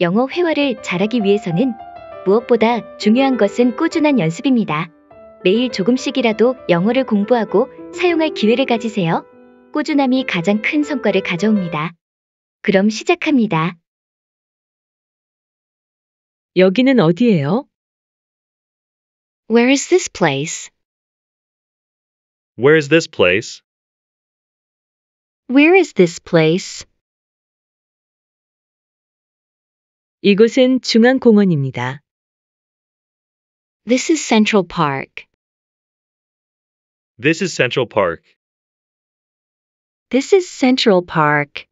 영어 회화를 잘하기 위해서는 무엇보다 중요한 것은 꾸준한 연습입니다. 매일 조금씩이라도 영어를 공부하고 사용할 기회를 가지세요. 꾸준함이 가장 큰 성과를 가져옵니다. 그럼 시작합니다. 여기는 어디예요? Where is this place? Where is this place? Where is this place? 이곳은 중앙공원입니다. This is Central Park. This is Central Park. This is Central Park.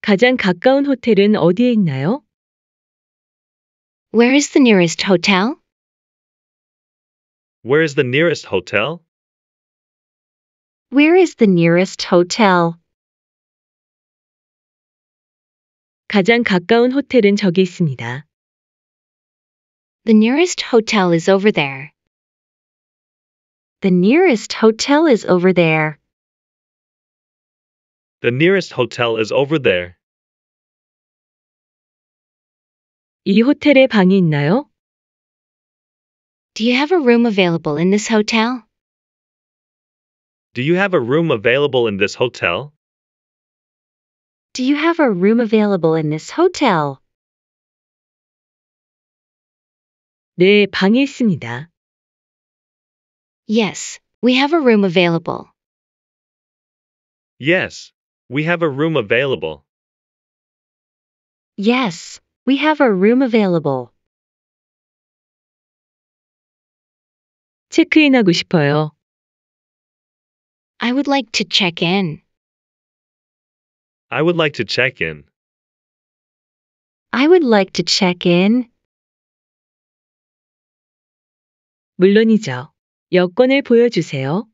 가장 가까운 호텔은 어디에 있나요? Where is the nearest hotel? Where is the nearest hotel? Where is the nearest hotel? 가장 가까운 호텔은 저기 있습니다. The nearest hotel is over there. The nearest hotel is over there. The nearest hotel is over there. 이 호텔에 방이 있나요? Do you have a room available in this hotel? Do you have a room available in this hotel? Do you have a room available in this hotel? 네, 방이 있습니다. Yes, we have a room available. Yes, we have a room available. Yes, we have a room available. 체크인하고 싶어요. I would like to check in. I would like to check in. I would like to check in. 물론이죠. 여권을 보여주세요.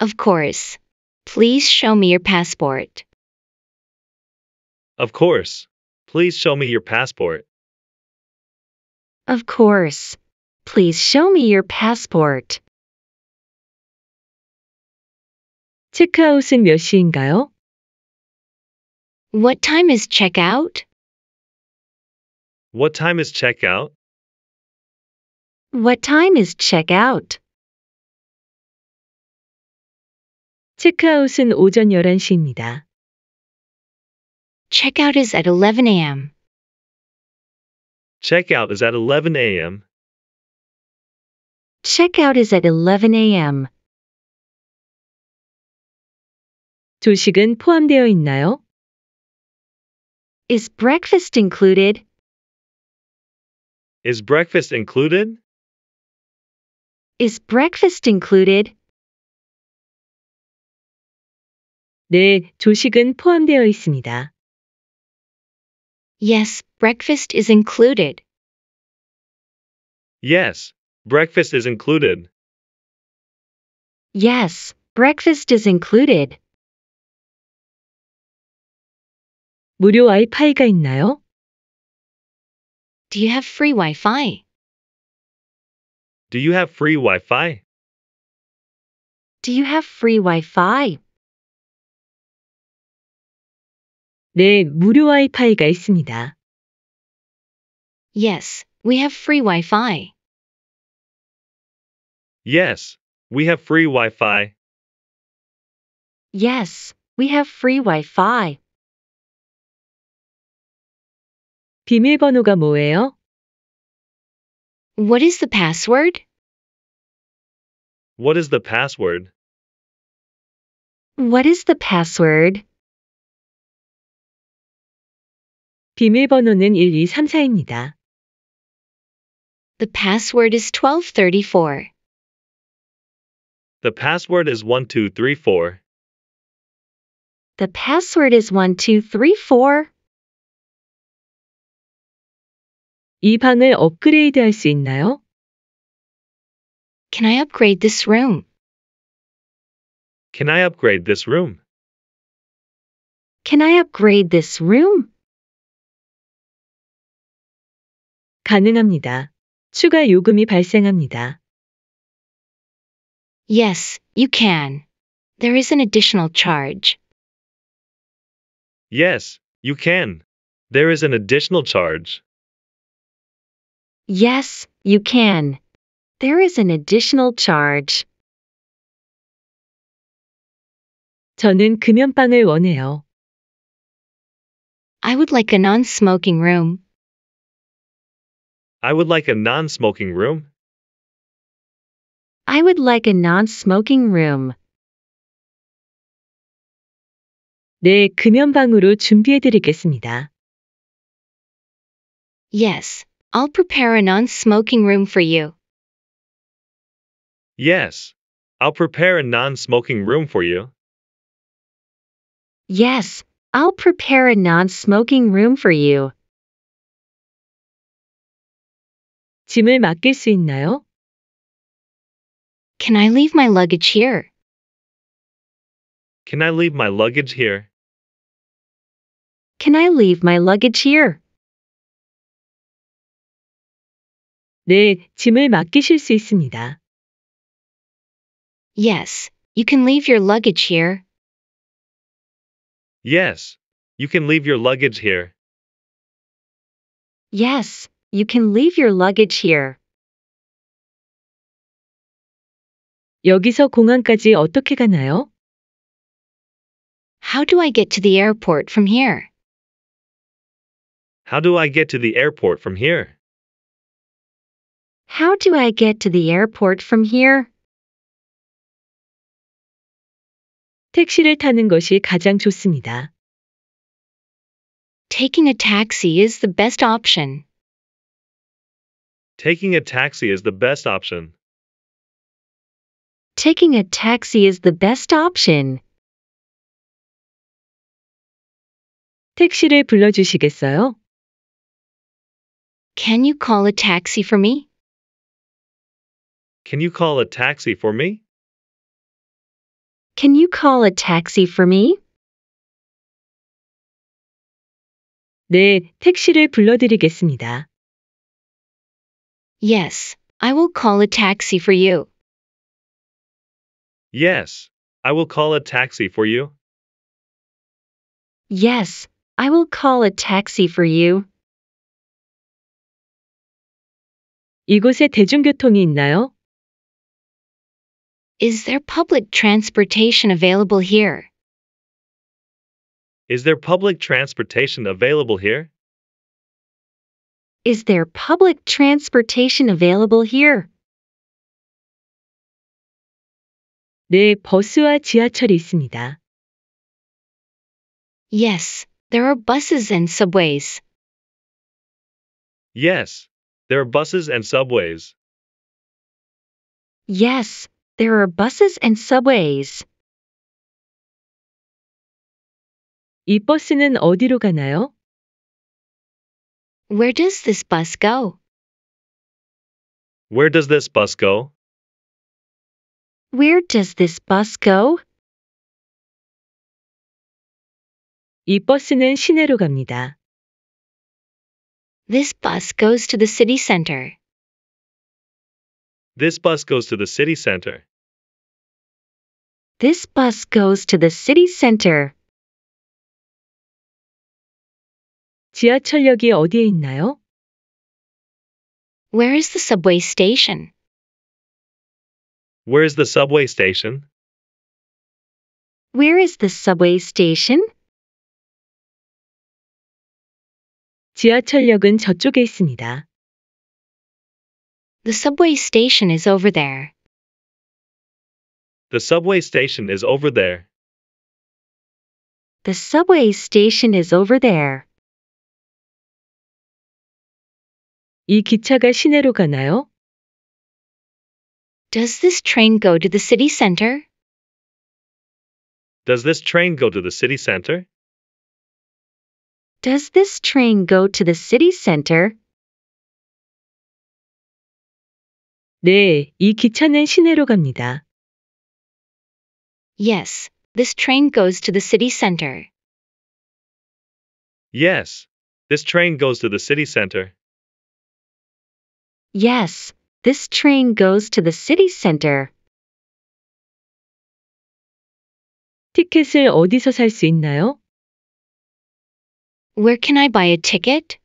Of course. Please show me your passport. Of course. Please show me your passport. Of course. Please show me your passport. 체크아웃은 몇 시인가요? What time is checkout? What time is checkout? What time is checkout? 체크아웃은 오전 11시입니다. Checkout is at 11 a.m. Checkout is at 11 a.m. Checkout is at 11 a.m. 조식은 포함되어 있나요? Is breakfast included? Is breakfast included? Is breakfast included? 네, 조식은 포함되어 있습니다. Yes, breakfast is included. Yes, breakfast is included. Yes, breakfast is included. 무료 와이파이가 있나요? Do you have free Wi-Fi? Do you have free Wi-Fi? Do you have free Wi-Fi? 네, 무료 와이파이가 있습니다. Yes, we have free Wi-Fi. Yes, we have free Wi-Fi. Yes, we have free Wi-Fi. 비밀번호가 뭐예요? What is the password? What is the password? What is the password? 비밀번호는 1234입니다. The password is 1234. The password is 1234. The password is 1234. 이 방을 있나요? Can I upgrade this room? Can I upgrade this room? Can I upgrade this room? 가능합니다. 추가 요금이 발생합니다. Yes, you can. There is an additional charge. Yes, you can. There is an additional charge. Yes, you can. There is an additional charge. 저는 금연방을 원해요. I would like a non-smoking room. I would like a non-smoking room. I would like a non-smoking room. 네, 금연방으로 준비해 드리겠습니다. Yes, I'll prepare a non smoking room for you. Yes, I'll prepare a non smoking room for you. Yes, I'll prepare a non smoking room for you. 짐을 맡길 수 있나요? Can I leave my luggage here? Can I leave my luggage here? Can I leave my luggage here? 네, 짐을 맡기실 수 있습니다. Yes, you can leave your luggage here. Yes, you can leave your luggage here. Yes, you can leave your luggage here. 여기서 공항까지 어떻게 가나요? How do I get to the airport from here? How do I get to the airport from here? How do I get to the airport from here? 택시를 타는 것이 가장 좋습니다. Taking a taxi is the best option. Taking a taxi is the best option. Taking a taxi is the best option. 택시를 불러주시겠어요? Can you call a taxi for me? Can you call a taxi for me? Can you call a taxi for me? 네, 택시를 불러드리겠습니다. Yes, I will call a taxi for you. Yes, I will call a taxi for you. Yes, I will call a taxi for you. 이곳에 대중교통이 있나요? Is there public transportation available here? Is there public transportation available here? Is there public transportation available here? 네, 버스와 지하철이 있습니다. Yes, there are buses and subways. Yes, there are buses and subways. Yes, there are buses and subways. 이 버스는 어디로 가나요? Where does this bus go? Where does this bus go? Where does this bus go? 이 버스는 시내로 갑니다. This bus goes to the city center. This bus goes to the city center. This bus goes to the city center. 지하철역이 어디에 있나요? Where is the subway station? Where's the subway station? Where is the subway station? 지하철역은 저쪽에 있습니다. The subway station is over there. The subway station is over there. The subway station is over there. 이 기차가 시내로 가나요? Does this train go to the city center? Does this train go to the city center? Does this train go to the city center? 네, 이 기차는 시내로 갑니다. Yes, this train goes to the city center. Yes, this train goes to the city center. Yes, this train goes to the city center. 티켓을 어디서 있나요? Where can I buy a ticket?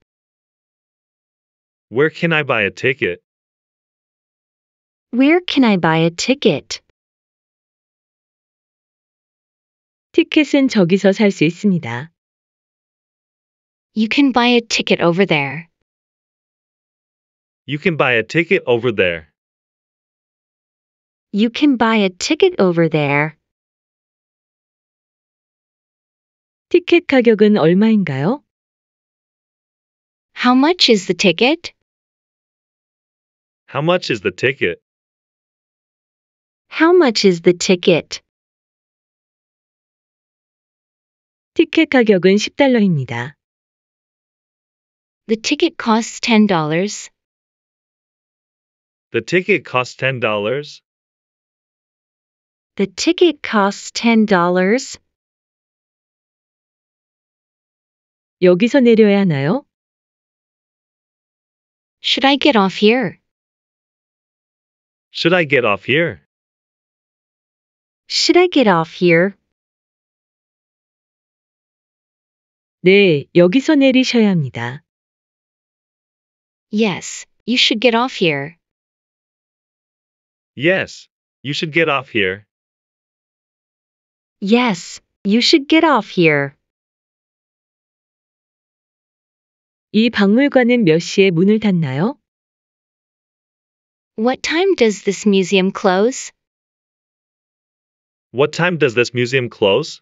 Where can I buy a ticket? Where can I buy a ticket? 티켓은 저기서 살 있습니다. You can buy a ticket over there. You can buy a ticket over there. You can buy a ticket over there. 티켓 가격은 얼마인가요? How much is the ticket? How much is the ticket? How much is the ticket? 티켓 가격은 10달러입니다. The ticket costs $10. The ticket costs $10. The ticket costs $10. 여기서 내려야 하나요? Should I get off here? Should I get off here? Should I get off here? 네, 여기서 내리셔야 합니다. Yes, you should get off here. Yes, you should get off here. Yes, you should get off here. 이 박물관은 몇 시에 문을 닫나요? What time does this museum close? What time does this museum close?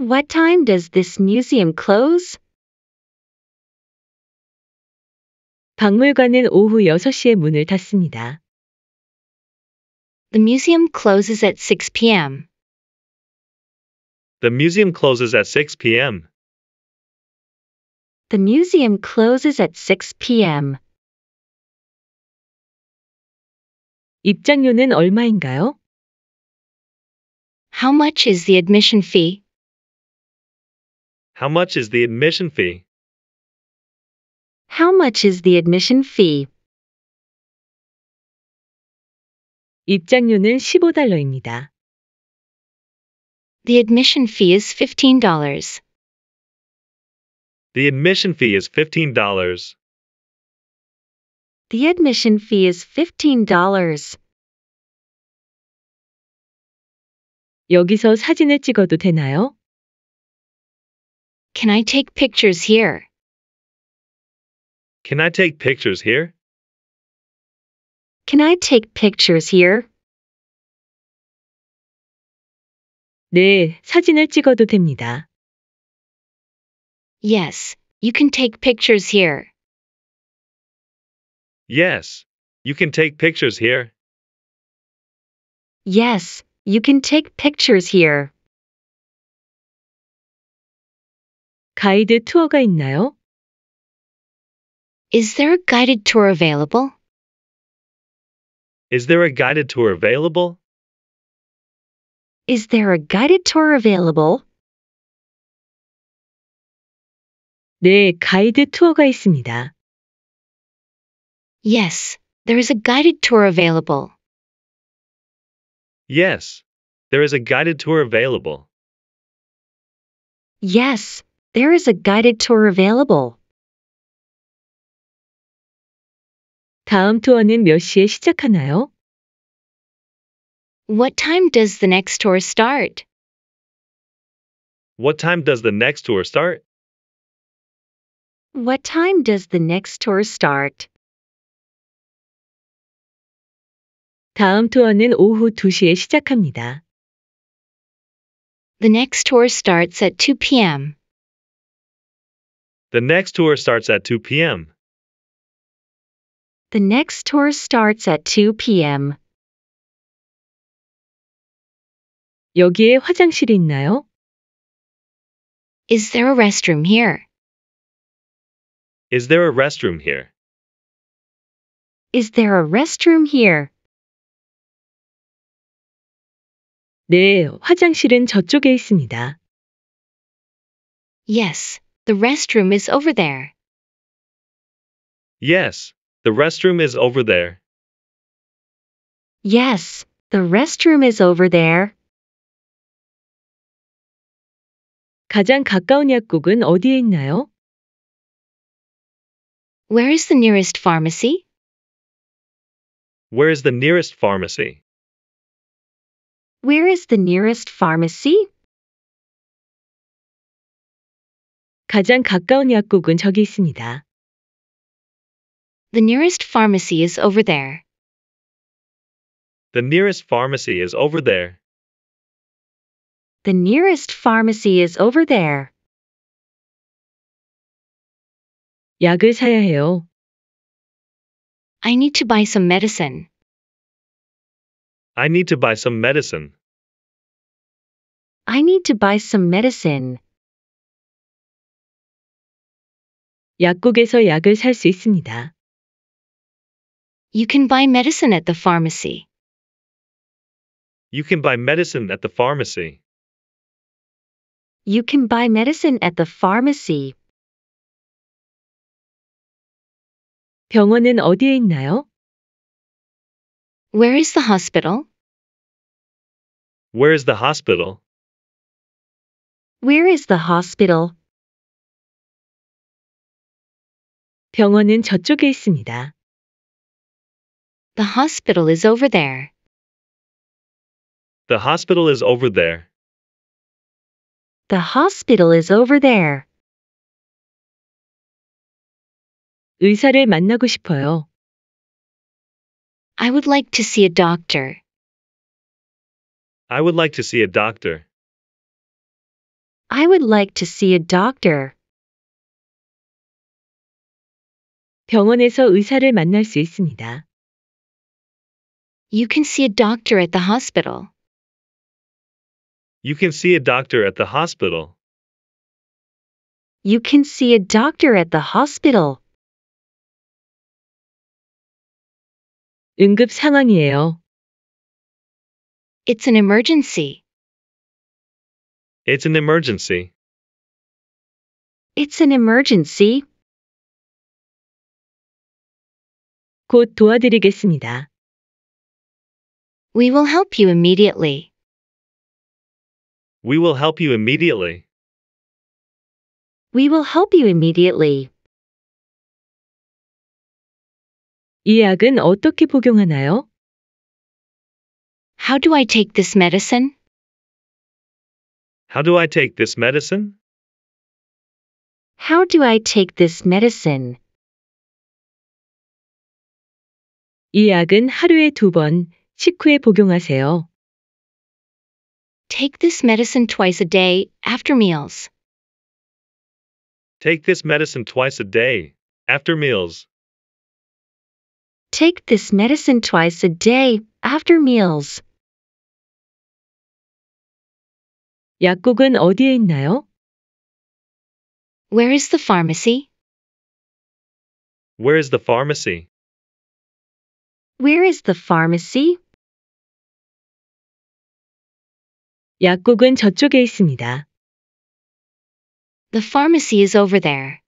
What time does this museum close? 박물관은 오후 6시에 문을 닫습니다. The museum closes at 6 p.m. The museum closes at 6 p.m. The museum closes at 6 p.m. 입장료는 얼마인가요? How much is the admission fee? How much is the admission fee? How much is the admission fee? 입장료는 15달러입니다. The admission fee is $15. The admission fee is $15. The admission fee is $15. 여기서 사진을 찍어도 되나요? Can I take pictures here? Can I take pictures here? Can I take pictures here? 네, 사진을 찍어도 됩니다. Yes, you can take pictures here. Yes, you can take pictures here. Yes, you can take pictures here. 가이드 투어가 있나요? Is there a guided tour available? Is there a guided tour available? Is there a guided tour available? 네, 가이드 투어가 있습니다. Yes, there is a guided tour available. Yes, there is a guided tour available. Yes, there is a guided tour available. 다음 투어는 몇 시에 시작하나요? What time does the next tour start? What time does the next tour start? What time does the next tour start? 다음 투어는 오후 2시에 시작합니다. The next tour starts at 2 p.m. The next tour starts at 2 p.m. The next tour starts at 2 p.m. 여기에 화장실이 있나요? Is there a restroom here? Is there a restroom here? Is there a restroom here? 네, 화장실은 저쪽에 있습니다. Yes, the restroom is over there. Yes, the restroom is over there. Yes, the restroom is over there. 가장 가까운 약국은 어디에 있나요? Where is the nearest pharmacy? Where is the nearest pharmacy? Where is the nearest pharmacy? 가장 가까운 약국은 저기 있습니다. The nearest pharmacy is over there. The nearest pharmacy is over there. The nearest pharmacy is over there. 약을 사야 해요. I need to buy some medicine. I need to buy some medicine. I need to buy some medicine. 약국에서 약을 있습니다. You can buy medicine at the pharmacy. You can buy medicine at the pharmacy. You can buy medicine at the pharmacy. 병원은 어디에 있나요? Where is the hospital? Where is the hospital? Where is the hospital? 병원은 저쪽에 있습니다. The hospital is over there. The hospital is over there. The hospital is over there. 의사를 만나고 싶어요. I would like to see a doctor. I would like to see a doctor. I would like to see a doctor. 병원에서 의사를 만날 수 있습니다. You can see a doctor at the hospital. You can see a doctor at the hospital. You can see a doctor at the hospital. 응급 상황이에요. It's an emergency. It's an emergency. It's an emergency. 곧 도와드리겠습니다. We will help you immediately. We will help you immediately. We will help you immediately. 이 약은 어떻게 복용하나요? How do I take this medicine? How do I take this medicine? How do I take this medicine? 이 약은 하루에 두 번, 식후에 복용하세요. Take this medicine twice a day after meals. Take this medicine twice a day after meals. Take this medicine twice a day after meals. 약국은 어디에 있나요? Where is the pharmacy? Where is the pharmacy? Where is the pharmacy? 약국은 저쪽에 있습니다. The pharmacy is over there.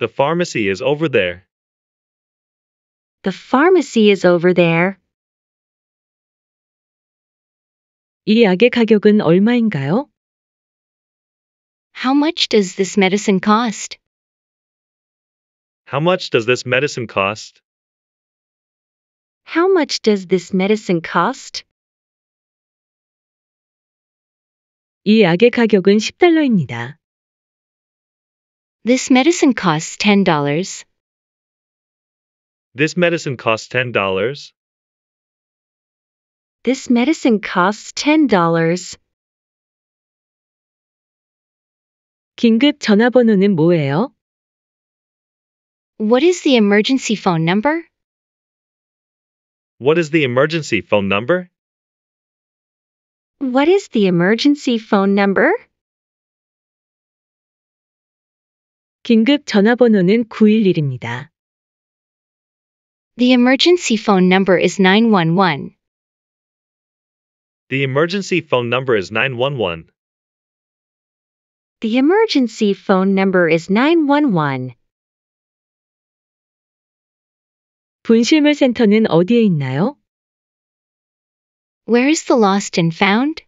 The pharmacy is over there. The pharmacy is over there. 이 약의 가격은 얼마인가요? How much does this medicine cost? How much does this medicine cost? How much does this medicine cost? 이 약의 가격은 10달러입니다. This medicine costs $10. This medicine costs $10. This medicine costs $10. 긴급 전화번호는 뭐예요? What is the emergency phone number? What is the emergency phone number? What is the emergency phone number? 긴급 전화번호는 911입니다. The emergency phone number is 911. The emergency phone number is 911. The emergency phone number is 911. 분실물 센터는 어디에 있나요? Where is the lost and found?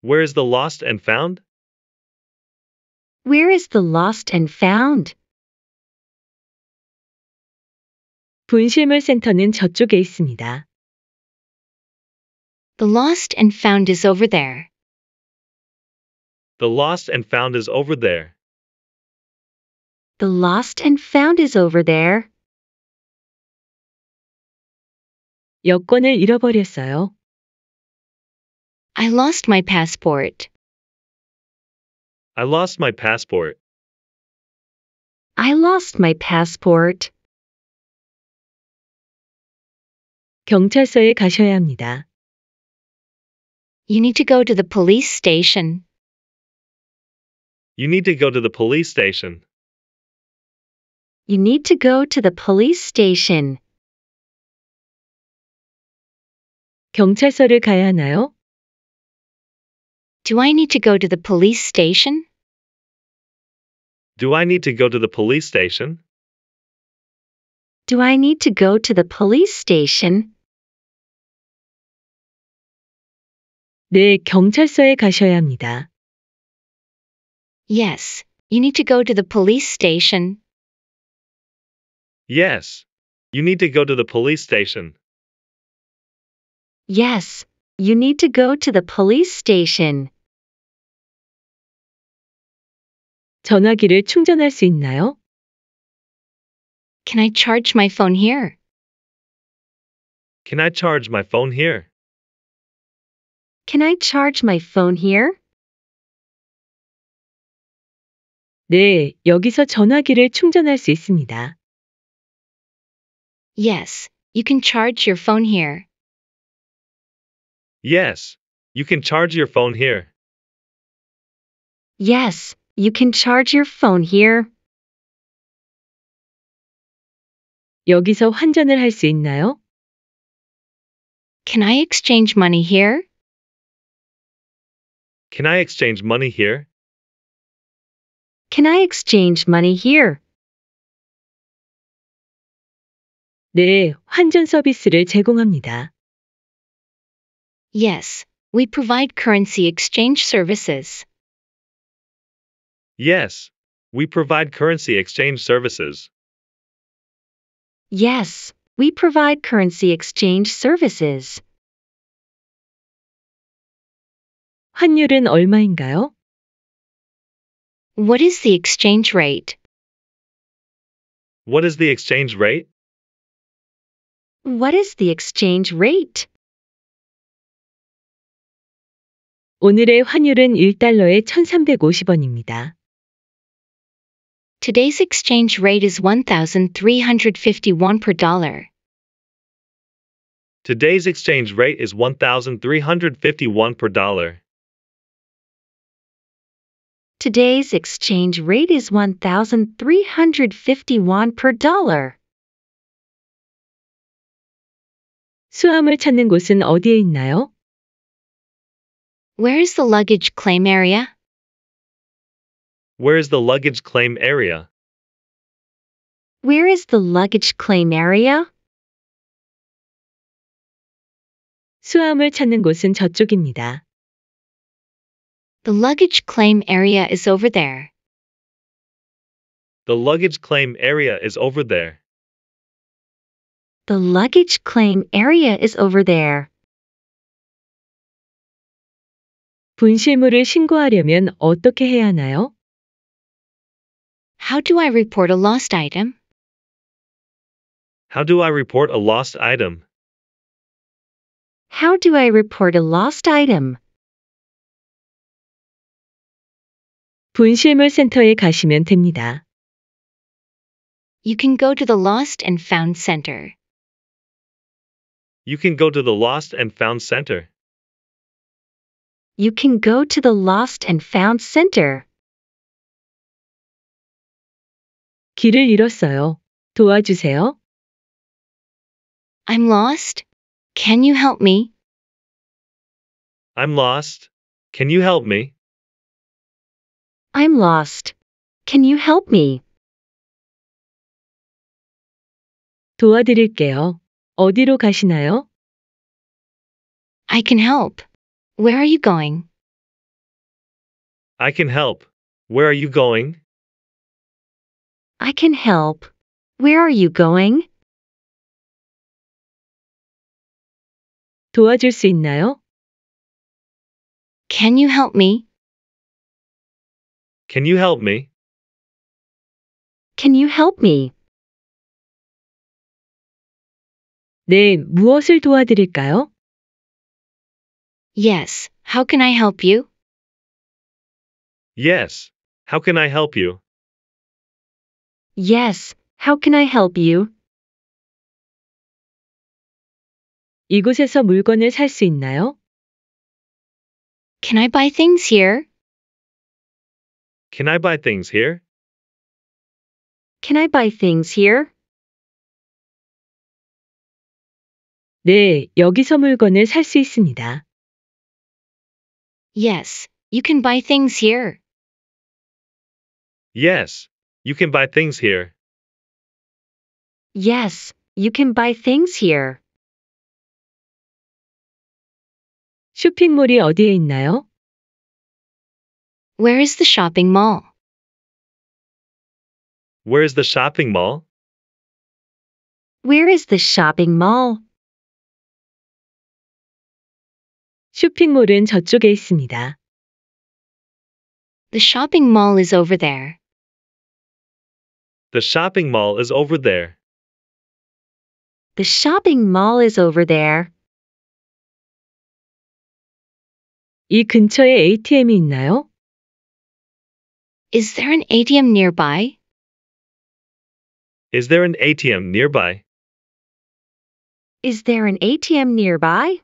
Where is the lost and found? Where is the lost and found? 분실물 센터는 저쪽에 있습니다. The lost and found is over there. The lost and found is over there. The lost and found is over there. 여권을 잃어버렸어요. I lost my passport. I lost my passport. I lost my passport. 경찰서에 가셔야 합니다. You need to go to the police station. You need to go to the police station. You need to go to the police station. 경찰서를 가야 하나요? Do I need to go to the police station? Do I need to go to the police station? Do I need to go to the police station? 네, 경찰서에 가셔야 합니다. Yes, you need to go to the police station. Yes, you need to go to the police station. Yes, you need to go to the police station. 전화기를 충전할 수 있나요? Can I charge my phone here? Can I charge my phone here? Can I charge my phone here? 네, 여기서 전화기를 충전할 수 있습니다. Yes, you can charge your phone here. Yes, you can charge your phone here. Yes, you can charge your phone here. 여기서 환전을 할 수 있나요? Can I exchange money here? Can I exchange money here? Can I exchange money here? 네, 환전 서비스를 제공합니다. Yes, we provide currency exchange services. Yes, we provide currency exchange services. Yes, we provide currency exchange services. 환율은 얼마인가요? What is the exchange rate? What is the exchange rate? What is the exchange rate? 오늘의 환율은 1달러에 1350원입니다. Today's exchange rate is 1351 per dollar. Today's exchange rate is 1351 per dollar. Today's exchange rate is 1351 per dollar. 수함을 찾는 곳은 어디에 있나요? Where is the luggage claim area? Where is the luggage claim area? Where is the luggage claim area? 수화물 찾는 곳은 저쪽입니다. The luggage claim area is over there. The luggage claim area is over there. The luggage claim area is over there. 분실물을 신고하려면 어떻게 해야 하나요? How do I report a lost item? How do I report a lost item? How do I report a lost item? 분실물 센터에 가시면 됩니다. You can go to the Lost and Found Center. You can go to the Lost and Found Center you can go to the Lost and Found Center. 길을 잃었어요. 도와주세요. I'm lost. Can you help me? I'm lost. Can you help me? I'm lost. Can you help me? 도와드릴게요. 어디로 가시나요? I can help. Where are you going? I can help. Where are you going? I can help. Where are you going? 도와줄 수 있나요? Can you help me? Can you help me? Can you help me? 네, 무엇을 도와드릴까요? Yes, how can I help you? Yes, how can I help you? Yes, how can I help you? 이곳에서 물건을 있나요? Can I buy things here? Can I buy things here? Can I buy things here? 네, 여기서 물건을 살 있습니다. Yes, you can buy things here. Yes, you can buy things here. Yes, you can buy things here. 쇼핑몰이 어디에 있나요? Where is the shopping mall? Where is the shopping mall? Where is the shopping mall? 쇼핑몰은 저쪽에 있습니다. The shopping mall is over there. The shopping mall is over there. The shopping mall is over there. 이 근처에 ATM이 있나요? Is there an ATM nearby? Is there an ATM nearby? Is there an ATM nearby?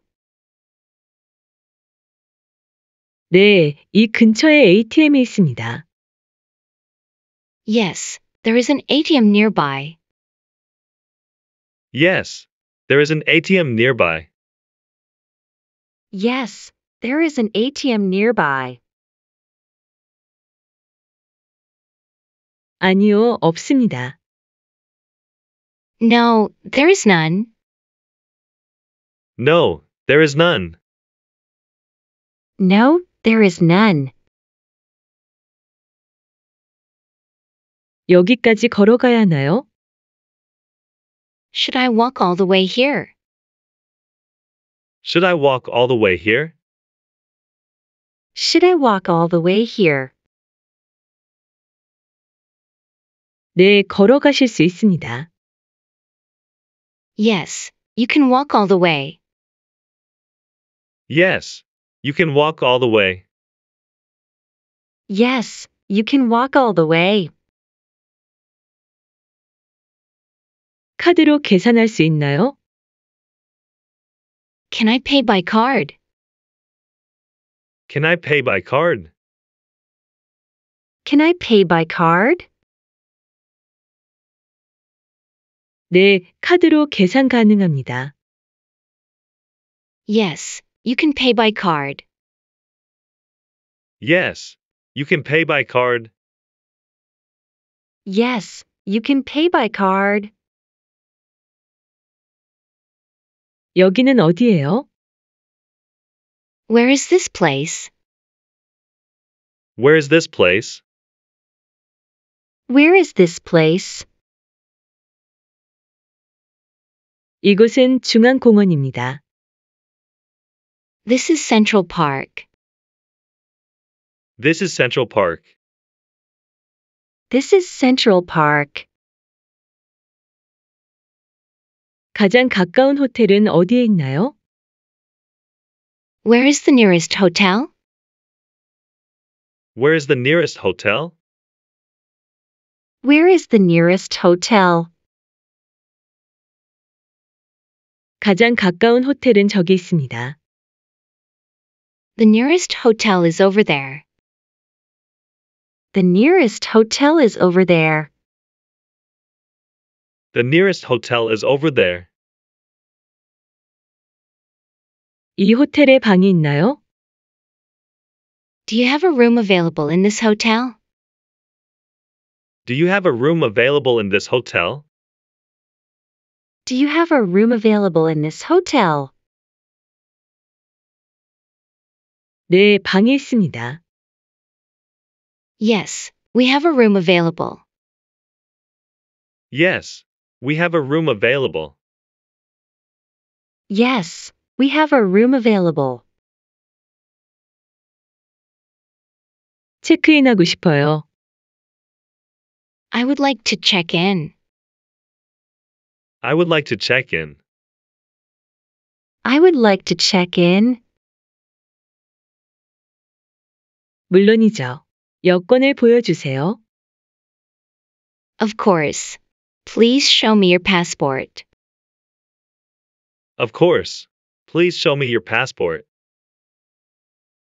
네, 이 근처에 ATM이 있습니다. Yes, there is an ATM nearby. Yes, there is an ATM nearby. Yes, there is an ATM nearby. 아니요, 없습니다. No, there is none. No, there is none. No, there is none. 여기까지 걸어가야 하나요? Should I walk all the way here? Should I walk all the way here? Should I walk all the way here? 네, 걸어가실 수 있습니다. Yes, you can walk all the way. Yes, you can walk all the way. Yes, you can walk all the way. 카드로 계산할 수 있나요? Can I pay by card? Can I pay by card? Can I pay by card? 네, 카드로 계산 가능합니다. Yes, you can pay by card. Yes, you can pay by card. Yes, you can pay by card. 여기는 어디예요? Where is this place? Where is this place? Where is this place? 이곳은 중앙공원입니다. This is Central Park. This is Central Park. This is Central Park. 가장 가까운 호텔은 어디에 있나요? Where is the nearest hotel? Where is the nearest hotel? Where is the nearest hotel? 가장 가까운 호텔은 저기 있습니다. The nearest hotel is over there. The nearest hotel is over there. The nearest hotel is over there. 이 호텔에 방이 있나요? Do you have a room available in this hotel? Do you have a room available in this hotel? Do you have a room available in this hotel? 네, 방이 있습니다. Yes, we have a room available. Yes, we have a room available. Yes, we have a room available. 체크인하고 싶어요. I would like to check in. I would like to check in. I would like to check in. 물론이죠. 여권을 보여주세요. Of course. Please show me your passport. Of course. Please show me your passport.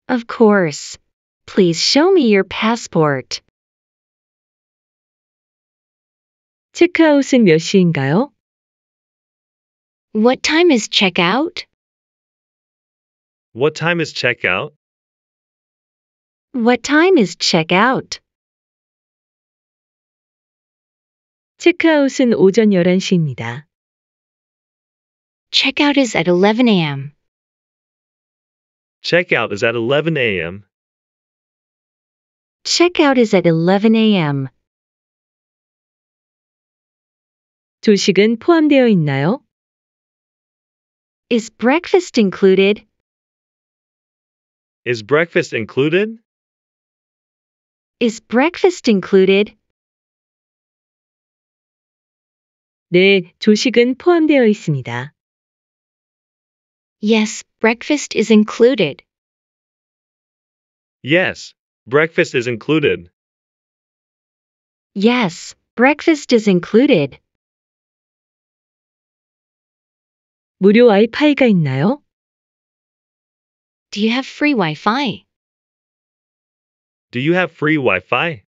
Of course. Please show me your passport. 체크아웃은 몇 시인가요? What time is checkout? What time is checkout? What time is checkout? 체크아웃은 오전 11시입니다. Checkout is at 11 a.m. Checkout is at 11 a.m. Checkout is at 11 a.m. 조식은 포함되어 있나요? Is breakfast included? Is breakfast included? Is breakfast included? 네, 조식은 포함되어 있습니다. Yes, breakfast is included. Yes, breakfast is included. Yes, breakfast is included. 무료 와이파이가 있나요? Do you have free Wi-Fi? Do you have free Wi-Fi?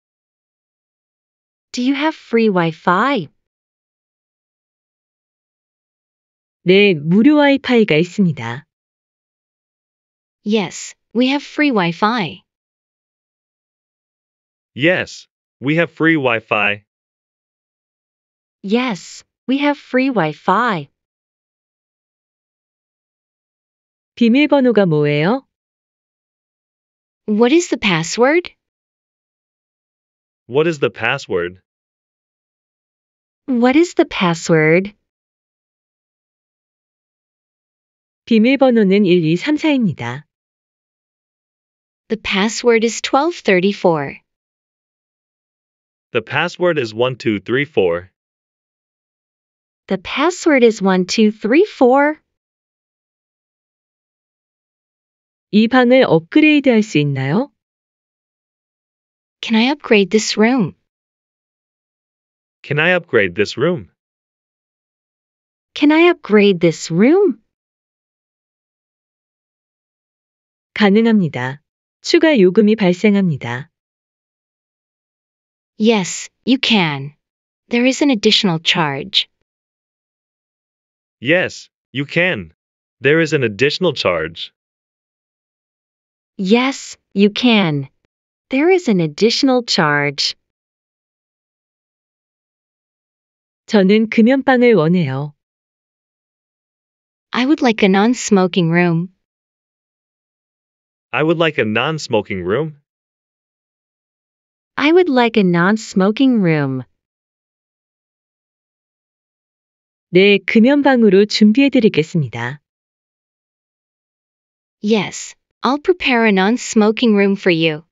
Do you have free Wi-Fi? 네, 무료 와이파이가 있습니다. Yes, we have free Wi-Fi. Yes, we have free Wi-Fi. Yes, we have free Wi-Fi. 비밀번호가 뭐예요? What is the password? What is the password? What is the password? 비밀번호는 1234입니다. The password is 1234. The password is 1234. The password is 1234. 이 방을 있나요? Can I upgrade this room? Can I upgrade this room? Can I upgrade this room? 가능합니다. 추가 요금이 발생합니다. Yes, you can. There is an additional charge. Yes, you can. There is an additional charge. Yes, you can. There is an additional charge. 저는 금연방을 원해요. I would like a non-smoking room. I would like a non-smoking room. I would like a non-smoking room. 네, 금연방으로 준비해 드리겠습니다. Yes, I'll prepare a non smoking room for you.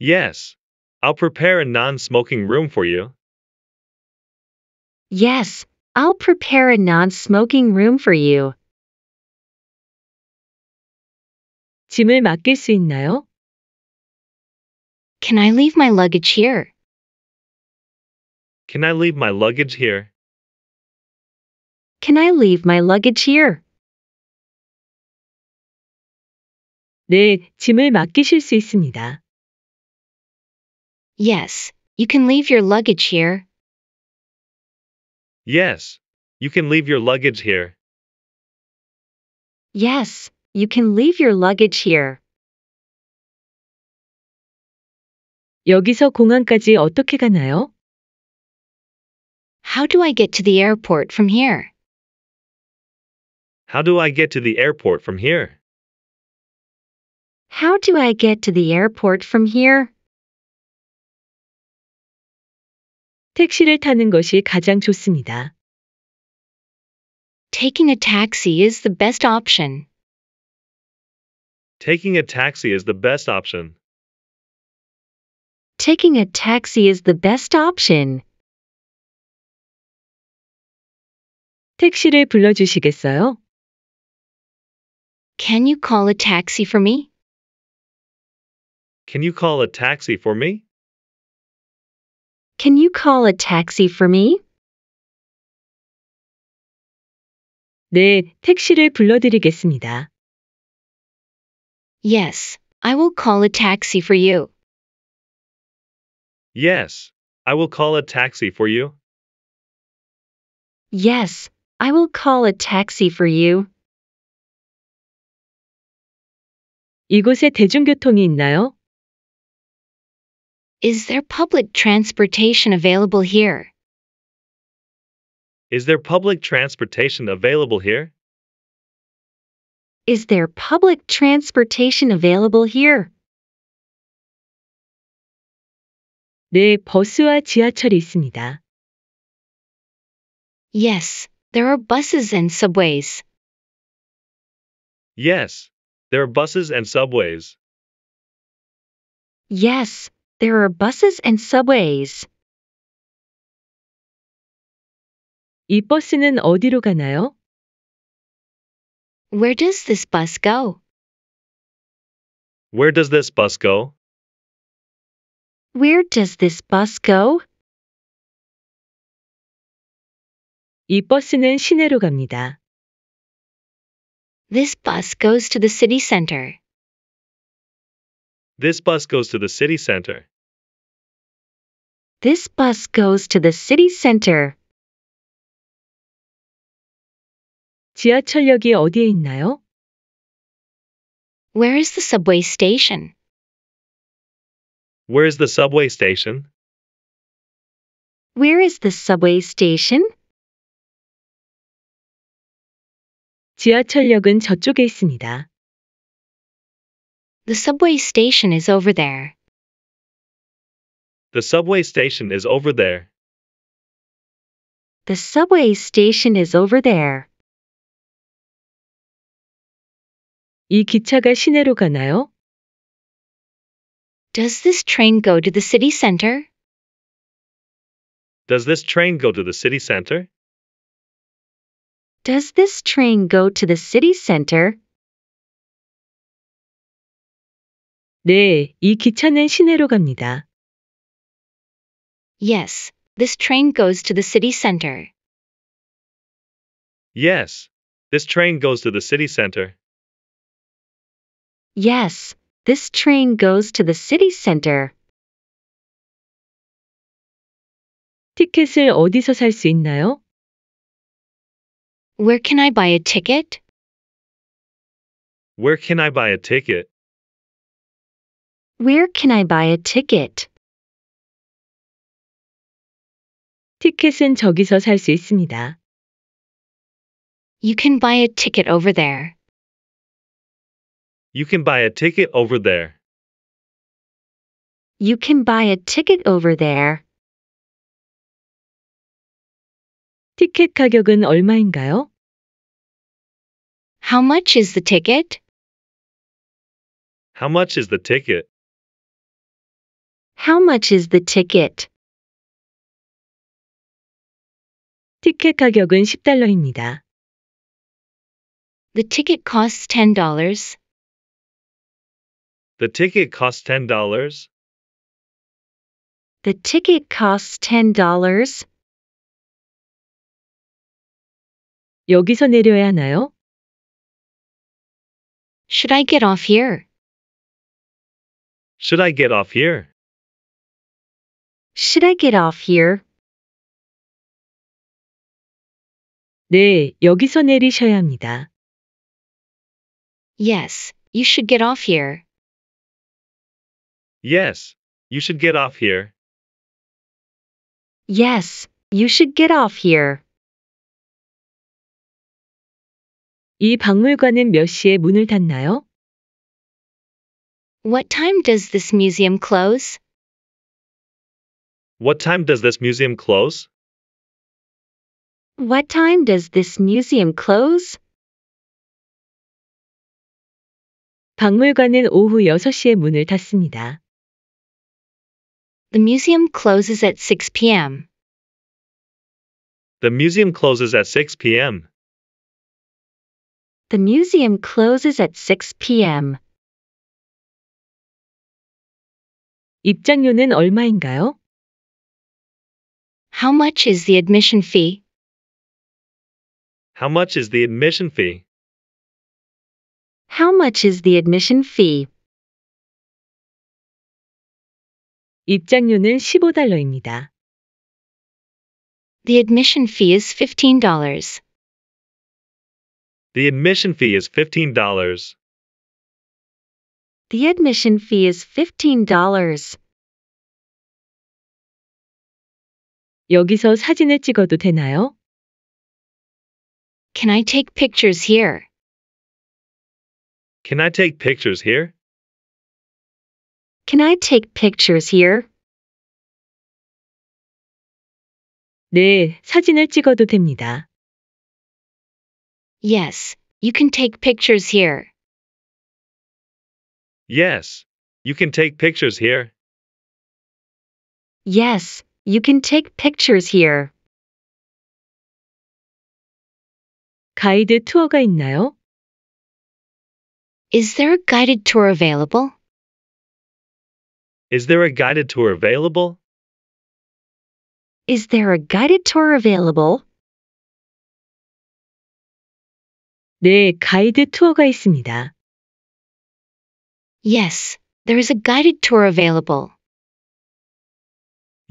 Yes, I'll prepare a non smoking room for you. Yes, I'll prepare a non smoking room for you. 짐을 맡길 수 있나요? Can I leave my luggage here? Can I leave my luggage here? Can I leave my luggage here? 네, 짐을 맡기실 수 있습니다. Yes, you can leave your luggage here. Yes, you can leave your luggage here. Yes, you can leave your luggage here. 여기서 공항까지 어떻게 가나요? How do I get to the airport from here? How do I get to the airport from here? How do I get to the airport from here? 택시를 타는 것이 가장 좋습니다. Taking a taxi is the best option. Taking a taxi is the best option. Taking a taxi is the best option. 택시를 불러주시겠어요? Can you call a taxi for me? Can you call a taxi for me? Can you call a taxi for me? 네, 택시를 불러드리겠습니다. Yes, I will call a taxi for you. Yes, I will call a taxi for you. Yes, I will call a taxi for you. 이곳에 대중교통이 있나요? Is there public transportation available here? Is there public transportation available here? Is there public transportation available here? 네, 버스와 지하철이 있습니다. Yes, there are buses and subways. Yes, there are buses and subways. Yes, there are buses and subways. 이 버스는 어디로 가나요? Where does this bus go? Where does this bus go? Where does this bus go? 이 버스는 시내로 갑니다. This bus goes to the city center. This bus goes to the city center. This bus goes to the city center. 지하철역이 어디에 있나요? Where is the subway station? Where is the subway station? Where is the subway station? 지하철역은 저쪽에 있습니다. The subway station is over there. The subway station is over there. The subway station is over there. 이 기차가 시내로 가나요? Does this train go to the city center? Does this train go to the city center? Does this train go to the city center? 네, 이 기차는 시내로 갑니다. Yes, this train goes to the city center. Yes, this train goes to the city center. Yes, this train goes to the city center. 티켓을 어디서 살 수 있나요? Where can I buy a ticket? Where can I buy a ticket? Where can I buy a ticket? 티켓은 저기서 있습니다. You can buy a ticket over there. You can buy a ticket over there. You can buy a ticket over there. 티켓 가격은 얼마인가요? How much is the ticket? How much is the ticket? How much is the ticket? 티켓 가격은 10달러입니다. The ticket costs $10. The ticket costs $10. The ticket costs $10. 여기서 내려야 하나요? Should I get off here? Should I get off here? Should I get off here? 네, 여기서 내리셔야 합니다. Yes, you should get off here. Yes, you should get off here. Yes, you should get off here. 이 박물관은 몇 시에 문을 닫나요? What time does this museum close? What time does this museum close? What time does this museum close? 박물관은 오후 6시에 문을 닫습니다. The museum closes at 6 p.m. The museum closes at 6 p.m. The museum closes at 6 p.m. 입장료는 얼마인가요? How much is the admission fee? How much is the admission fee? How much is the admission fee? 입장료는 15달러입니다. The admission fee is $15. The admission fee is $15. The admission fee is $15. 여기서 사진을 찍어도 되나요? Can I take pictures here? Can I take pictures here? Can I take pictures here? 네, 사진을 찍어도 됩니다. Yes, you can take pictures here. Yes, you can take pictures here. Yes, you can take pictures here. 가이드 투어가 있나요? Is there a guided tour available? Is there a guided tour available? Is there a guided tour available? 네, 가이드 투어가 있습니다. Yes, there is a guided tour available.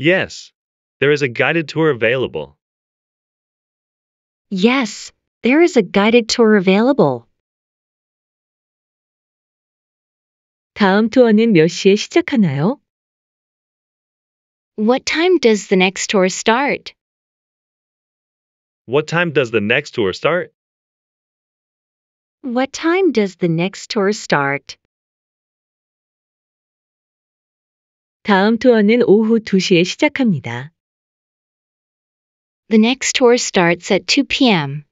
Yes, there is a guided tour available. Yes, there is a guided tour available. 다음 투어는 몇 시에 시작하나요? What time does the next tour start? What time does the next tour start? What time does the next tour start? 다음 투어는 오후 2시에 시작합니다. The next tour starts at 2 p.m.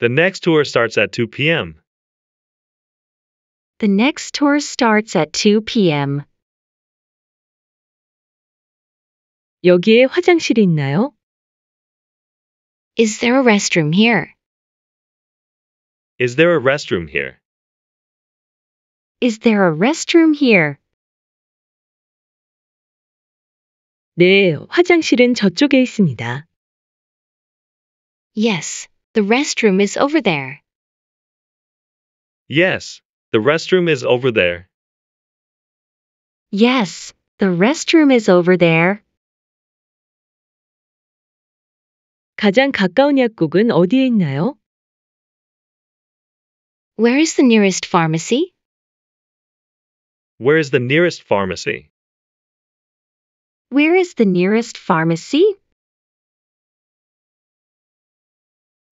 The next tour starts at 2 p.m. The next tour starts at 2 p.m. 여기에 화장실이 있나요? Is there a restroom here? Is there a restroom here? Is there a restroom here? 네, 화장실은 저쪽에 있습니다. Yes, the restroom is over there. Yes, the restroom is over there. Yes, the restroom is over there. 가장 가까운 약국은 어디에 있나요? Where is the nearest pharmacy? Where is the nearest pharmacy? Where is the nearest pharmacy?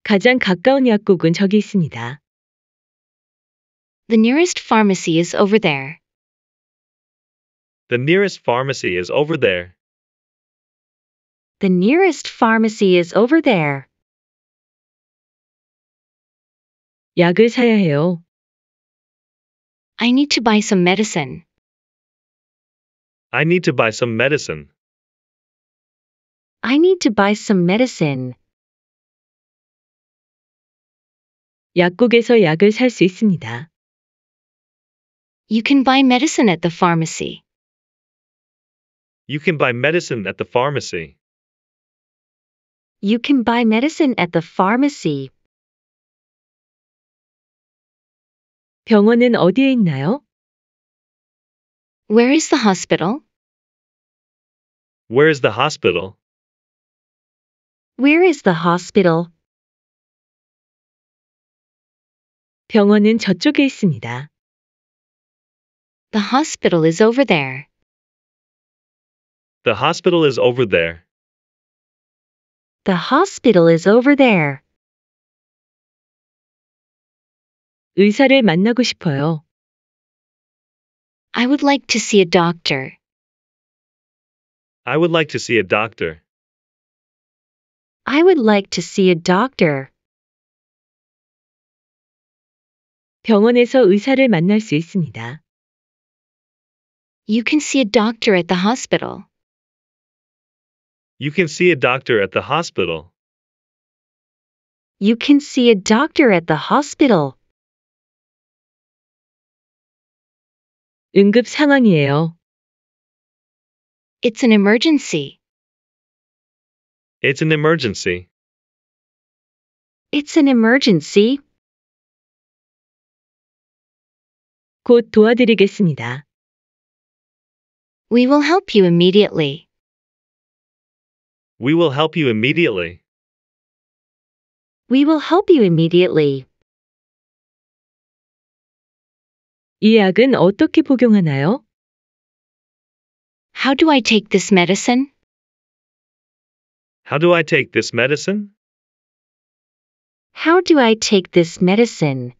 가장 가까운 약국은 저기 있습니다. The nearest pharmacy is over there. The nearest pharmacy is over there. The nearest pharmacy is over there. 약을 사야 해요. I need to buy some medicine. I need to buy some medicine. I need to buy some medicine. 약국에서 약을 있습니다. You can buy medicine at the pharmacy. You can buy medicine at the pharmacy. You can buy medicine at the pharmacy. 병원은 어디에 있나요? Where is the hospital? Where is the hospital? Where is the hospital? 병원은 저쪽에 있습니다. The hospital is over there. The hospital is over there. The hospital is over there. 의사를 만나고 싶어요. I would like to see a doctor. I would like to see a doctor. I would like to see a doctor. 병원에서 의사를 만날 수 있습니다. You can see a doctor at the hospital. You can see a doctor at the hospital. You can see a doctor at the hospital. 응급 상황이에요. It's an emergency. It's an emergency. It's an emergency. 곧 도와드리겠습니다. We will help you immediately. We will help you immediately. We will help you immediately. 이 약은 어떻게 복용하나요? How do I take this medicine? How do I take this medicine? How do I take this medicine?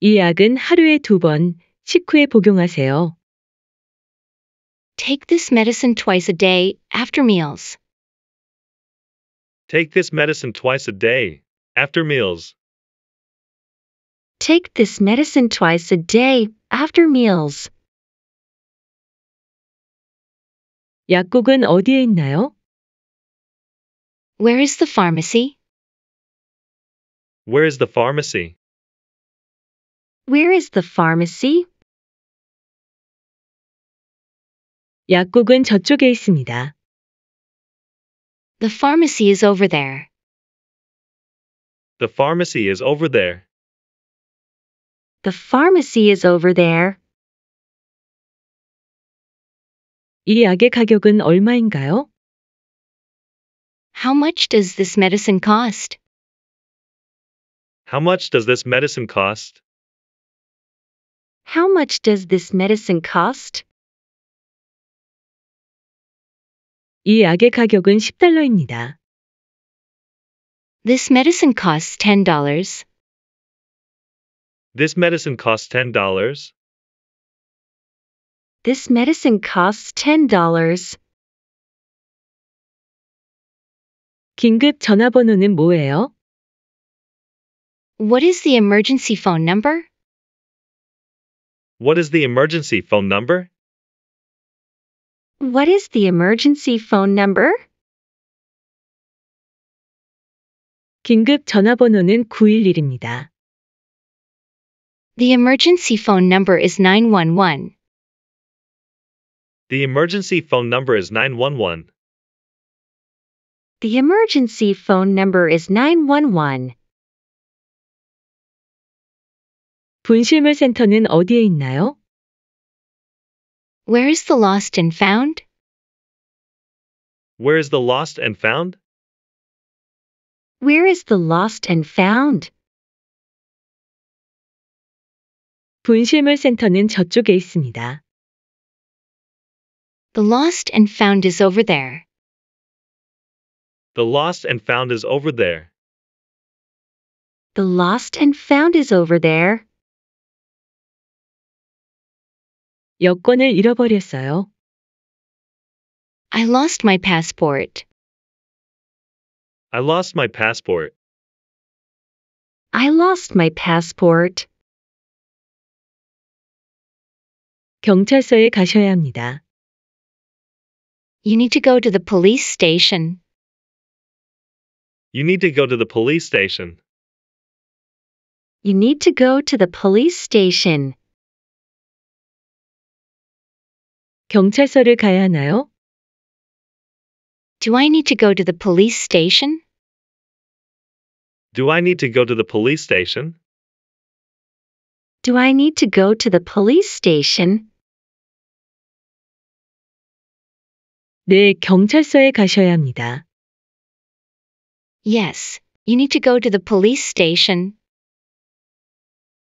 이 약은 하루에 두 번, 식후에 복용하세요. Take this medicine twice a day after meals. Take this medicine twice a day after meals. Take this medicine twice a day after meals. 약국은 어디에 있나요? Where is the pharmacy? Where is the pharmacy? Where is the pharmacy? 약국은 저쪽에 있습니다. The pharmacy is over there. The pharmacy is over there. The pharmacy is over there. 이 약의 가격은 얼마인가요? How much does this medicine cost? How much does this medicine cost? How much does this medicine cost? 이 약의 가격은 10달러입니다. This medicine costs $10. This medicine costs $10. This medicine costs $10. 긴급 전화번호는 뭐예요? What is the emergency phone number? What is the emergency phone number? What is the emergency phone number? 긴급 전화번호는 911입니다. The emergency phone number is 911. The emergency phone number is 911. The emergency phone number is 911. 분실물 센터는 어디에 있나요? Where is the lost and found? Where is the lost and found? Where is the lost and found? 저쪽에 있습니다. The lost and found is over there. The lost and found is over there. The lost and found is over there. 여권을 잃어버렸어요. I lost my passport. I lost my passport. I lost my passport. 경찰서에 가셔야 합니다. You need to go to the police station. You need to go to the police station. You need to go to the police station. 경찰서를 가야 하나요? Do I need to go to the police station? Do I need to go to the police station? Do I need to go to the police station? 네, 경찰서에 가셔야 합니다. Yes, you need to go to the police station.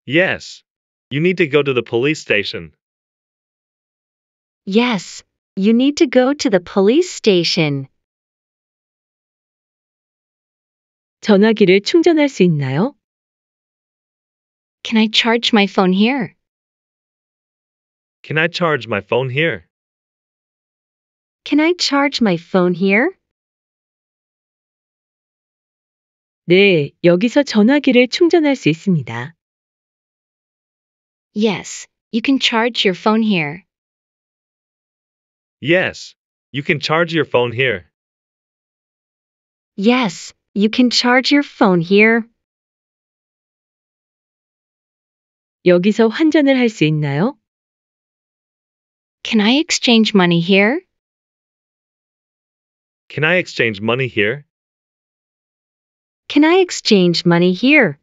Yes, you need to go to the police station. Yes, you need to go to the police station. 전화기를 충전할 수 있나요? Can I charge my phone here? Can I charge my phone here? Can I charge my phone here? 네, 여기서 전화기를 충전할 수 있습니다. Yes, you can charge your phone here. Yes, you can charge your phone here. Yes, you can charge your phone here. 여기서 환전을 할 수 있나요? Can I exchange money here? Can I exchange money here? Can I exchange money here?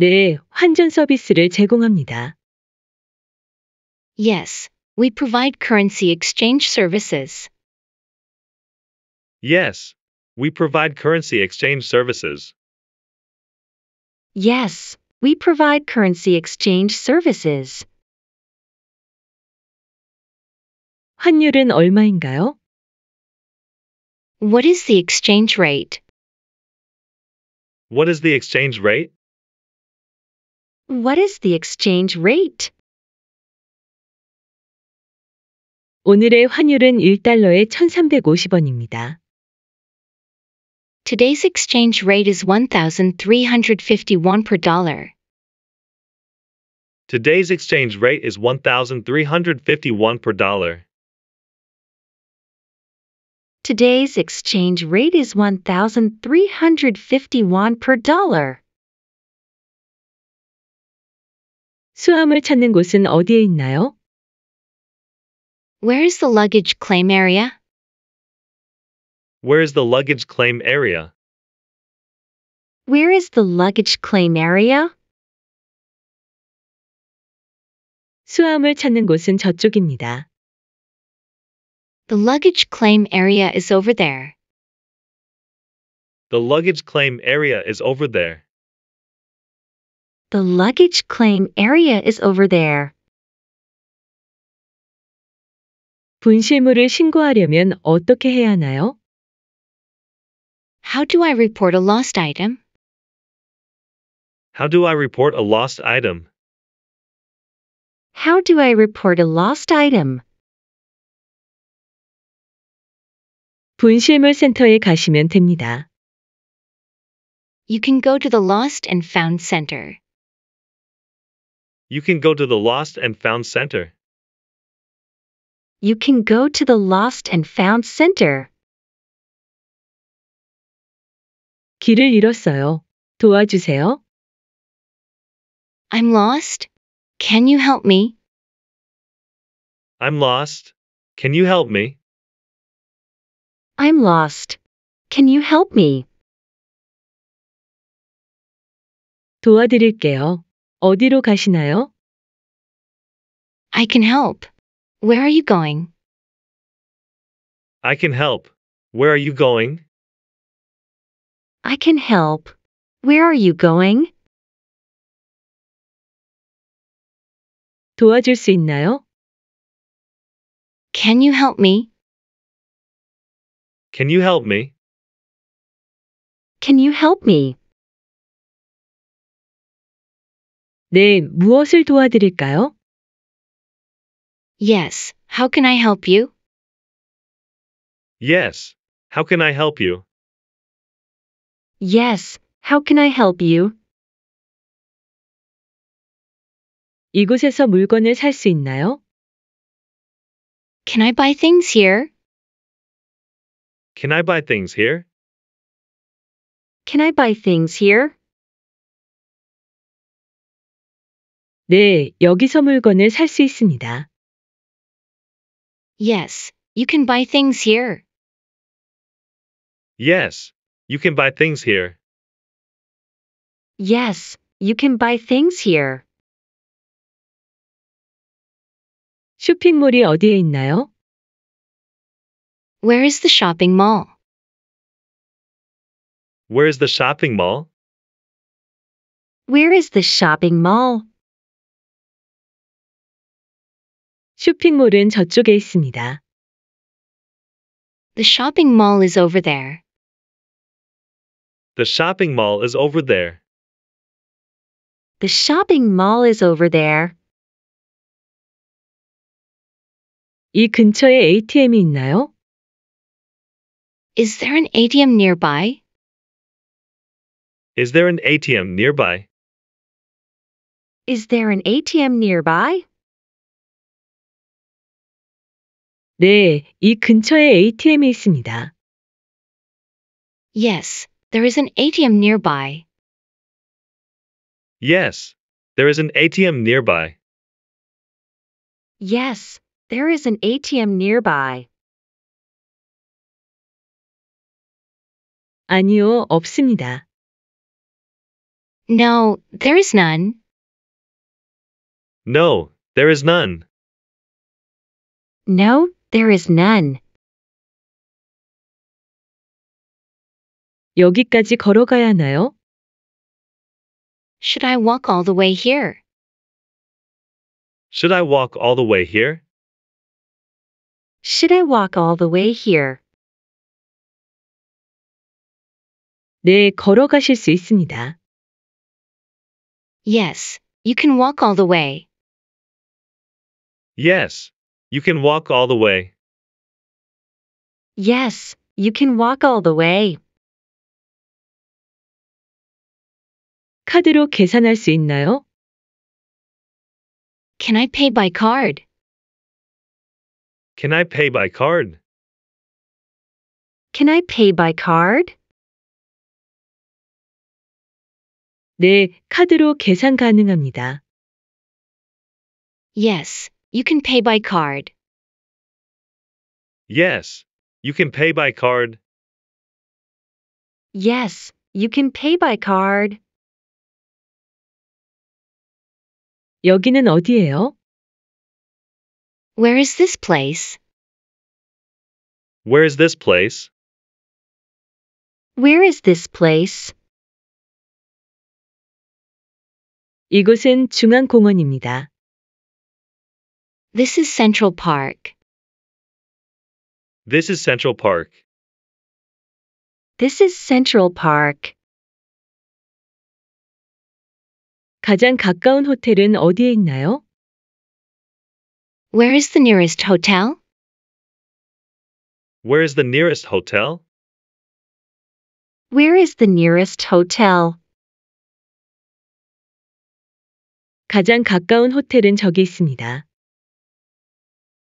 네, 환전 서비스를 제공합니다. Yes, we provide currency exchange services. Yes, we provide currency exchange services. Yes, we provide currency exchange services. 환율은 얼마인가요? What is the exchange rate? What is the exchange rate? What is the exchange rate? 오늘의 환율은 1달러에 1,350원입니다. Today's exchange rate is 1,351 per dollar. Today's exchange rate is 1,351 per dollar. Today's exchange rate is 1,351 per dollar. 수함을 찾는 곳은 어디에 있나요? Where is the luggage claim area? Where is the luggage claim area? Where is the luggage claim area? 수함을 찾는 곳은 저쪽입니다. The luggage claim area is over there. The luggage claim area is over there. The luggage claim area is over there. 분실물을 신고하려면 어떻게 해야 하나요? How do I report a lost item? How do I report a lost item? How do I report a lost item? 가시면 됩니다. You can go to the Lost and Found Center. You can go to the Lost and Found Center. You can go to the Lost and Found Center. 길을 잃었어요. 도와주세요. I'm lost. Can you help me? I'm lost. Can you help me? I'm lost. Can you help me? 도와드릴게요. 어디로 가시나요? I can help. Where are you going? I can help. Where are you going? I can help. Where are you going? 도와줄 수 있나요? Can you help me? Can you help me? Can you help me? 네, 무엇을 도와드릴까요? Yes, how can I help you? Yes, how can I help you? Yes, how can I help you? 이곳에서 물건을 살 수 있나요? Can I buy things here? Can I buy things here? Can I buy things here? 네, 여기서 물건을 있습니다. Yes, you can buy things here. Yes, you can buy things here. Yes, you can buy things here. 쇼핑몰이 어디에 있나요? Where is the shopping mall? Where is the shopping mall? Where is the shopping mall? 쇼핑몰은 저쪽에 있습니다. The shopping mall is over there. The shopping mall is over there. The shopping mall is over there. 이 근처에 ATM이 있나요? Is there an ATM nearby? Is there an ATM nearby? Is there an ATM nearby? 네, 이 근처에 ATM이 있습니다. Yes, there is an ATM nearby. Yes, there is an ATM nearby. Yes, there is an ATM nearby. 아니요, 없습니다. No, there is none. No, there is none. No, there is none. 여기까지 걸어가야 하나요? Should I walk all the way here? Should I walk all the way here? Should I walk all the way here? 네, 걸어가실 수 있습니다. Yes, you can walk all the way. Yes, you can walk all the way. Yes, you can walk all the way. 카드로 계산할 수 있나요? Can I pay by card? Can I pay by card? Can I pay by card? 네, 카드로 계산 가능합니다. Yes, you can pay by card. Yes, you can pay by card. Yes, you can pay by card. 여기는 어디예요? Where is this place? Where is this place? Where is this place? 이곳은 중앙공원입니다. This is Central Park. This is Central Park. This is Central Park. 가장 가까운 호텔은 어디에 있나요? Where is the nearest hotel? Where is the nearest hotel? Where is the nearest hotel? 가장 가까운 호텔은 저기 있습니다.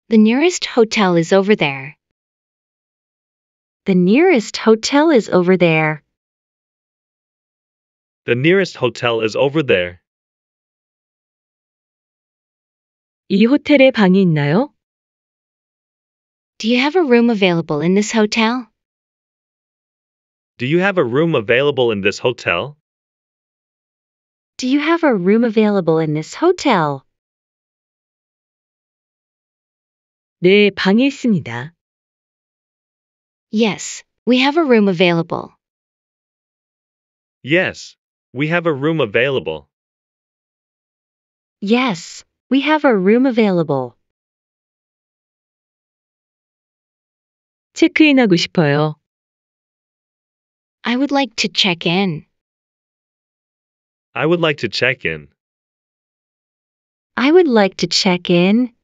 The nearest hotel is over there. The nearest hotel is over there. The nearest hotel is over there. 이 호텔에 방이 있나요? Do you have a room available in this hotel? Do you have a room available in this hotel? Do you have a room available in this hotel? 네, 방이 있습니다. Yes, we have a room available. Yes, we have a room available. Yes, we have a room available. 체크인하고 싶어요. I would like to check in. I would like to check in. I would like to check in.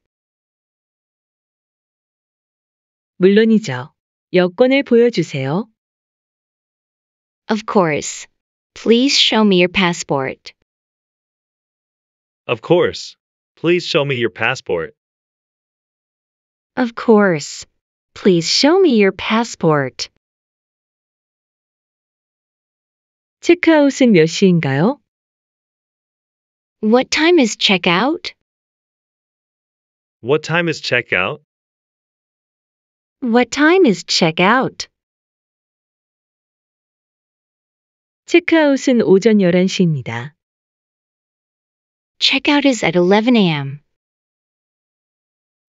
물론이죠. 여권을 보여주세요. Of course. Please show me your passport. Of course. Please show me your passport. Of course. Please show me your passport. 체크아웃은 몇 시인가요? What time is checkout? What time is checkout? What time is checkout? 체크아웃은 오전 11시입니다. Checkout is at 11 a.m.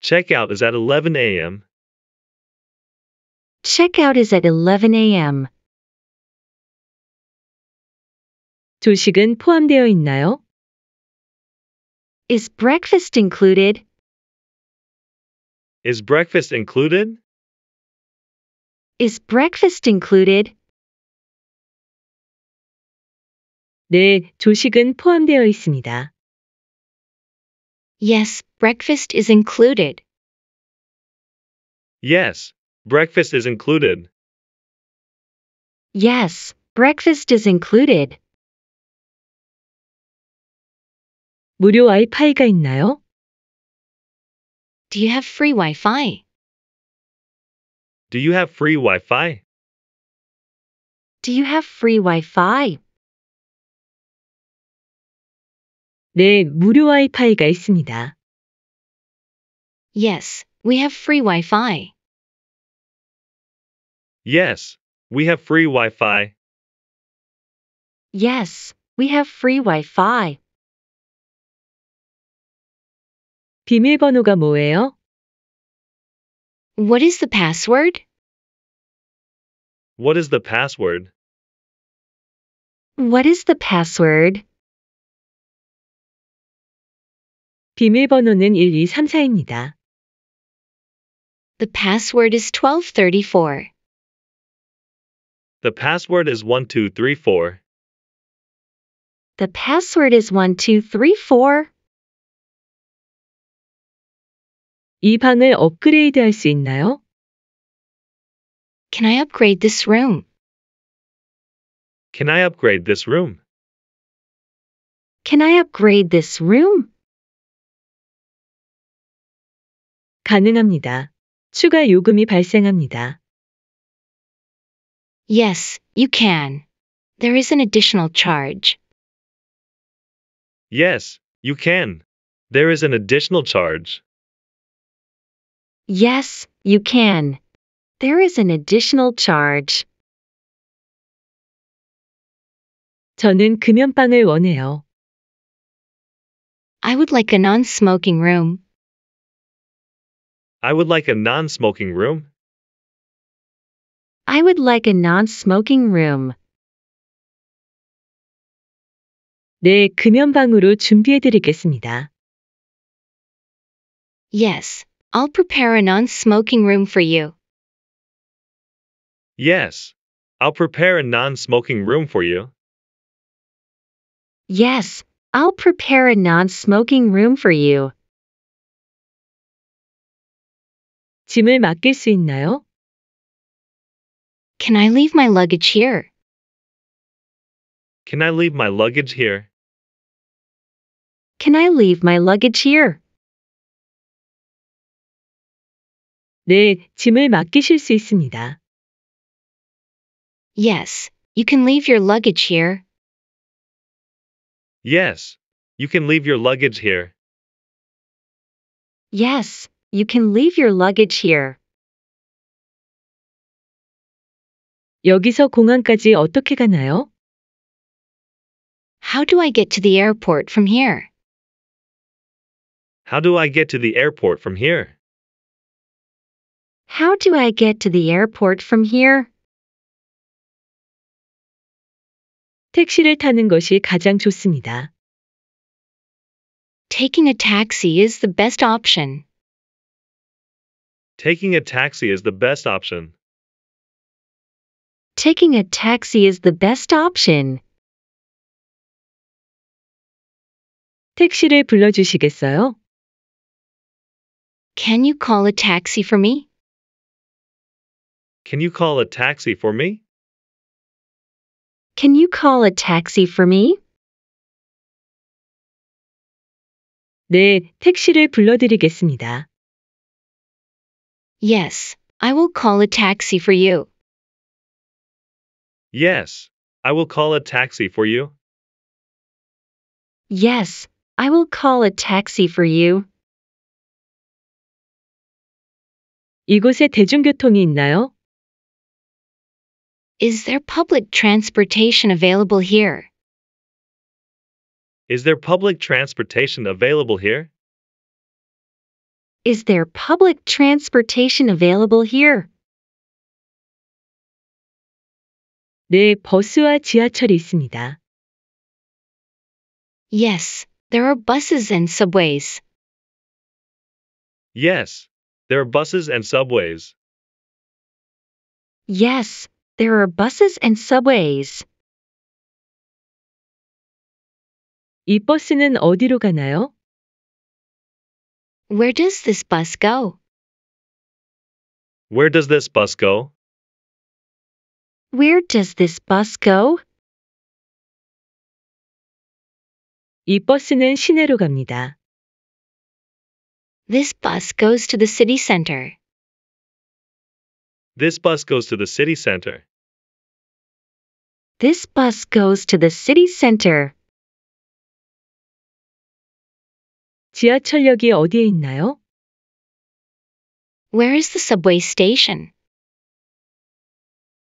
Checkout is at 11 a.m. Checkout is at 11 a.m. 조식은 포함되어 있나요? Is breakfast included? Is breakfast included? Is breakfast included? 네, 조식은 포함되어 있습니다. Yes, breakfast is included. Yes, breakfast is included. Yes, breakfast is included. 무료 와이파이가 있나요? Do you have free Wi-Fi? Do you have free Wi-Fi? Do you have free Wi-Fi? 네, 무료 와이파이가 있습니다. Yes, we have free Wi-Fi. Yes, we have free Wi-Fi. Yes, we have free Wi-Fi. 비밀번호가 뭐예요? What is the password? What is the password? What is the password? 비밀번호는 1234입니다. The password is 1234. The password is 1234. The password is 1234. 이 방을 있나요? Can I upgrade this room? Can I upgrade this room? Can I upgrade this room? 가능합니다. 추가 요금이 발생합니다. Yes, you can. There is an additional charge. Yes, you can. There is an additional charge. Yes, you can. There is an additional charge. 저는 금연방을 원해요. I would like a non-smoking room. I would like a non-smoking room. I would like a non-smoking room. 네, 금연방으로 준비해 드리겠습니다. Yes, I'll prepare a non smoking room for you. Yes, I'll prepare a non smoking room for you. Yes, I'll prepare a non smoking room for you. 짐을 맡길 수 있나요? Can I leave my luggage here? Can I leave my luggage here? Can I leave my luggage here? 네, 짐을 맡기실 수 있습니다. Yes, you can leave your luggage here. Yes, you can leave your luggage here. Yes, you can leave your luggage here. 여기서 공항까지 어떻게 가나요? How do I get to the airport from here? How do I get to the airport from here? How do I get to the airport from here? 택시를 타는 것이 가장 좋습니다. Taking a taxi is the best option. Taking a taxi is the best option. Taking a taxi is the best option. 택시를 불러주시겠어요? Can you call a taxi for me? Can you call a taxi for me? Can you call a taxi for me? 네, 택시를 불러드리겠습니다. Yes, I will call a taxi for you. Yes, I will call a taxi for you. Yes, I will call a taxi for you. 이곳에 대중교통이 있나요? Is there public transportation available here? Is there public transportation available here? Is there public transportation available here? 네, 버스와 지하철이 있습니다. Yes, there are buses and subways. Yes, there are buses and subways. Yes, there are buses and subways. 이 버스는 어디로 가나요? Where does this bus go? Where does this bus go? Where does this bus go? 이 버스는 시내로 갑니다. This bus goes to the city center. This bus goes to the city center. This bus goes to the city center. 지하철역이 어디에 있나요? Where is the subway station?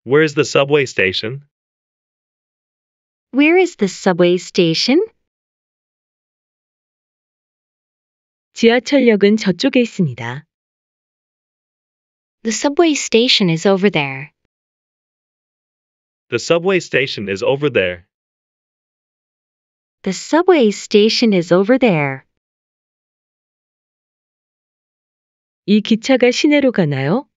Where's the subway station? Where is the subway station? 지하철역은 저쪽에 있습니다. The subway station is over there. The subway station is over there. The subway station is over there. 이 기차가 시내로 가나요?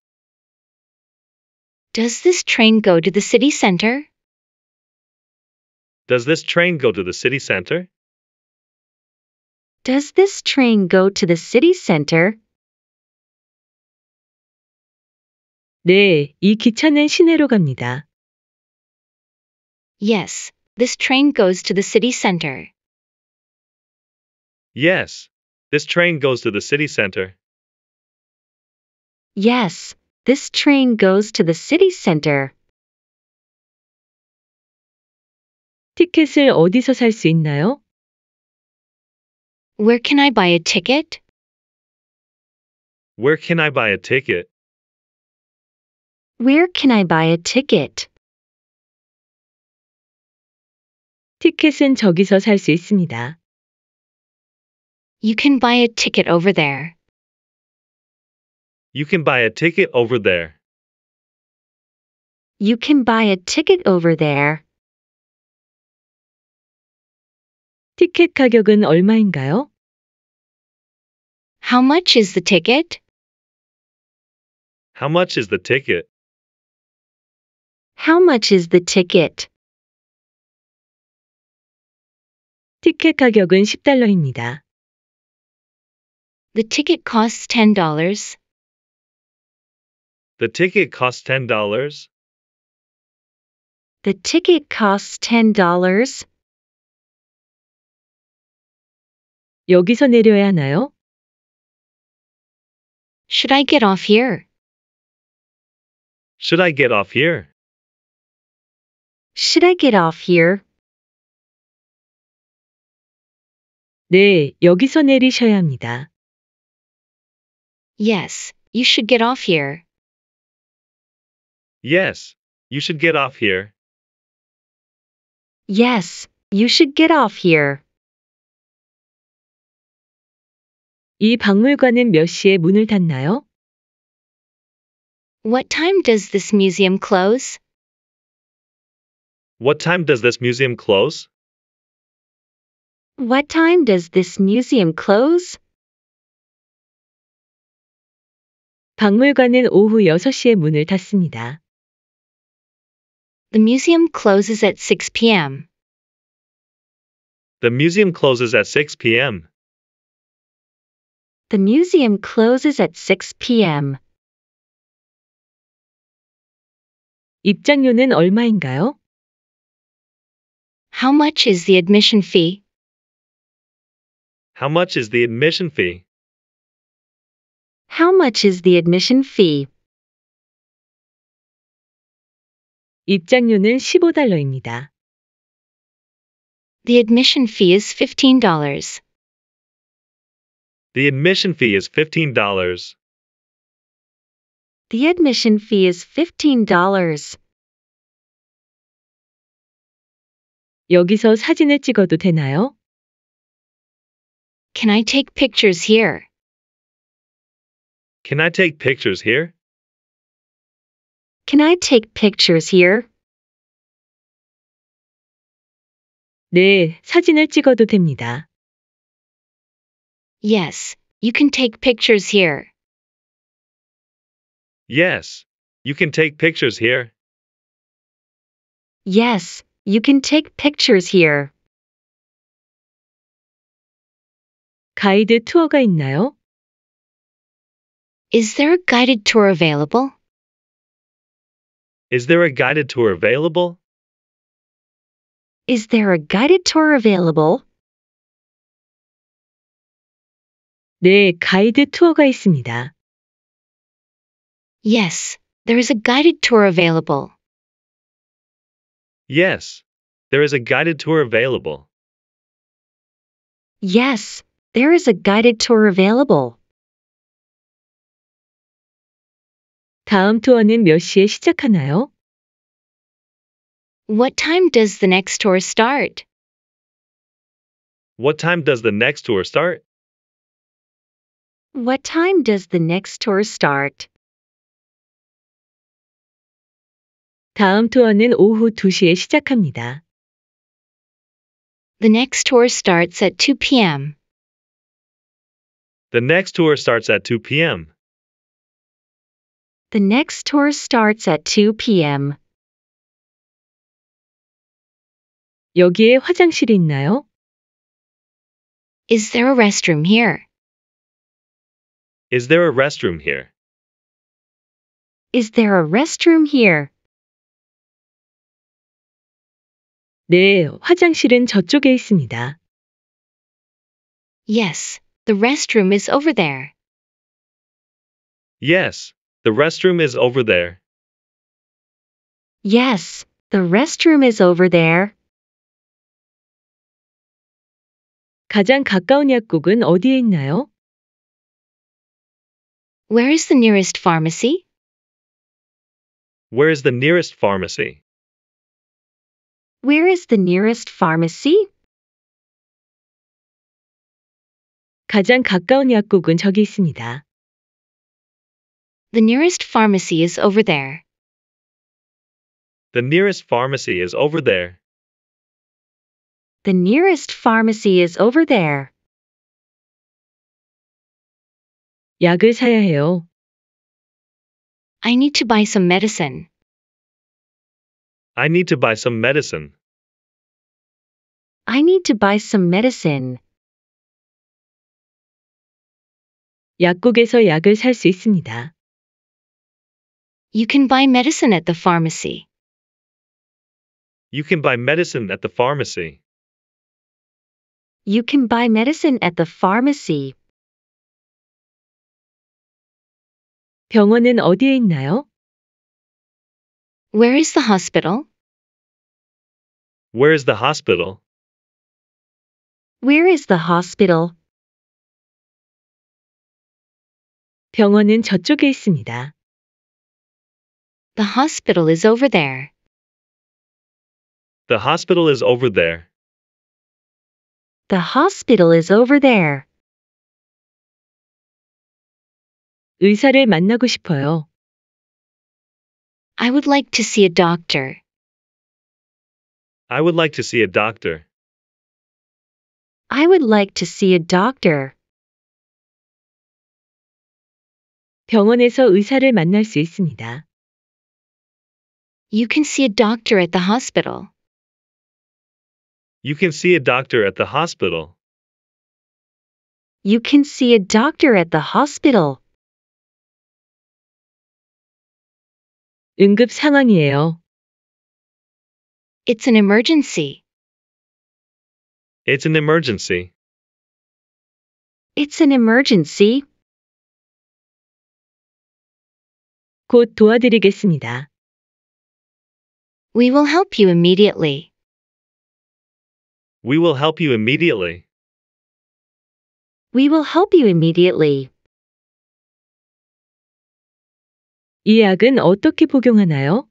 Does this train go to the city center? Does this train go to the city center? Does this train go to the city center? 네, 이 기차는 시내로 갑니다. Yes, this train goes to the city center. Yes, this train goes to the city center. Yes, this train goes to the city center. 티켓을 어디서 있나요? Where can I buy a ticket? Where can I buy a ticket? Where can I buy a ticket? 티켓은 저기서 살 있습니다. You can buy a ticket over there. You can buy a ticket over there. You can buy a ticket over there. 티켓 가격은 얼마인가요? How much is the ticket? How much is the ticket? How much is the ticket? 티켓 가격은 10달러입니다. The ticket costs $10. The ticket costs $10. The ticket costs $10. 여기서 내려야 하나요? Should I get off here? Should I get off here? Should I get off here? 네, 여기서 내리셔야 합니다. Yes, you should get off here. Yes, you should get off here. Yes, you should get off here. 이 박물관은 몇 시에 문을 닫나요? What time does this museum close? What time does this museum close? What time does this museum close? 박물관은 오후 6시에 문을 닫습니다. The museum closes at 6 p.m. The museum closes at 6 p.m. The museum closes at 6 p.m. 입장료는 얼마인가요? How much is the admission fee? How much is the admission fee? How much is the admission fee? 입장료는 15달러입니다. The admission fee is $15. The admission fee is $15. The admission fee is $15. 여기서 사진을 찍어도 되나요? Can I take pictures here? Can I take pictures here? Can I take pictures here? 네, 사진을 찍어도 됩니다. Yes, you can take pictures here. Yes, you can take pictures here. Yes, you can take pictures here. 가이드 투어가 있나요? Is there a guided tour available? Is there a guided tour available? Is there a guided tour available? 네, 가이드 투어가 있습니다. Yes, there is a guided tour available. Yes, there is a guided tour available. Yes, there is a guided tour available. 다음 투어는 몇 시에 시작하나요? What time does the next tour start? What time does the next tour start? What time does the next tour start? 다음 투어는 오후 2시에 시작합니다. The next tour starts at 2 p.m. The next tour starts at 2 p.m. The next tour starts at 2 p.m. 여기에 화장실이 있나요? Is there a restroom here? Is there a restroom here? Is there a restroom here? 네, 화장실은 저쪽에 있습니다. Yes, the restroom is over there. Yes, the restroom is over there. Yes, the restroom is over there. 가장 가까운 약국은 어디에 있나요? Where is the nearest pharmacy? Where is the nearest pharmacy? Where is the nearest pharmacy? 가장 가까운 약국은 저기 있습니다. The nearest pharmacy is over there. The nearest pharmacy is over there. The nearest pharmacy is over there. 약을 사야 해요. I need to buy some medicine. I need to buy some medicine. I need to buy some medicine. 약국에서 약을 있습니다. You can buy medicine at the pharmacy. You can buy medicine at the pharmacy. You can buy medicine at the pharmacy. 병원은 어디에 있나요? Where is the hospital? Where is the hospital? Where is the hospital? 병원은 저쪽에 있습니다. The hospital is over there. The hospital is over there. The hospital is over there. 의사를 만나고 싶어요. I would like to see a doctor. I would like to see a doctor. I would like to see a doctor. 병원에서 의사를 만날 수 있습니다. You can see a doctor at the hospital. You can see a doctor at the hospital. You can see a doctor at the hospital. 응급 상황이에요. It's an emergency. It's an emergency. It's an emergency. 곧 도와드리겠습니다. We will help you immediately. We will help you immediately. We will help you immediately. 이 약은 어떻게 복용하나요?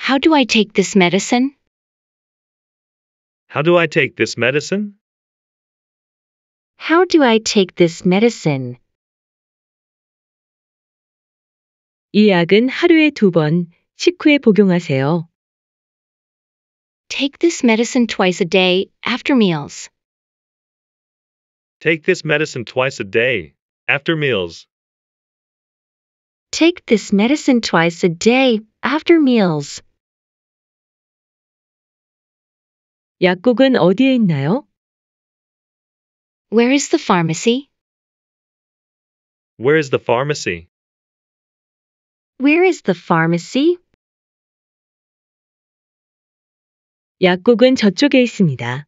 How do I take this medicine? How do I take this medicine? How do I take this medicine? 이 약은 하루에 두 번, 식후에 복용하세요. Take this medicine twice a day after meals. Take this medicine twice a day after meals. Take this medicine twice a day after meals. 약국은 어디에 있나요? Where is the pharmacy? Where is the pharmacy? Where is the pharmacy? 약국은 저쪽에 있습니다.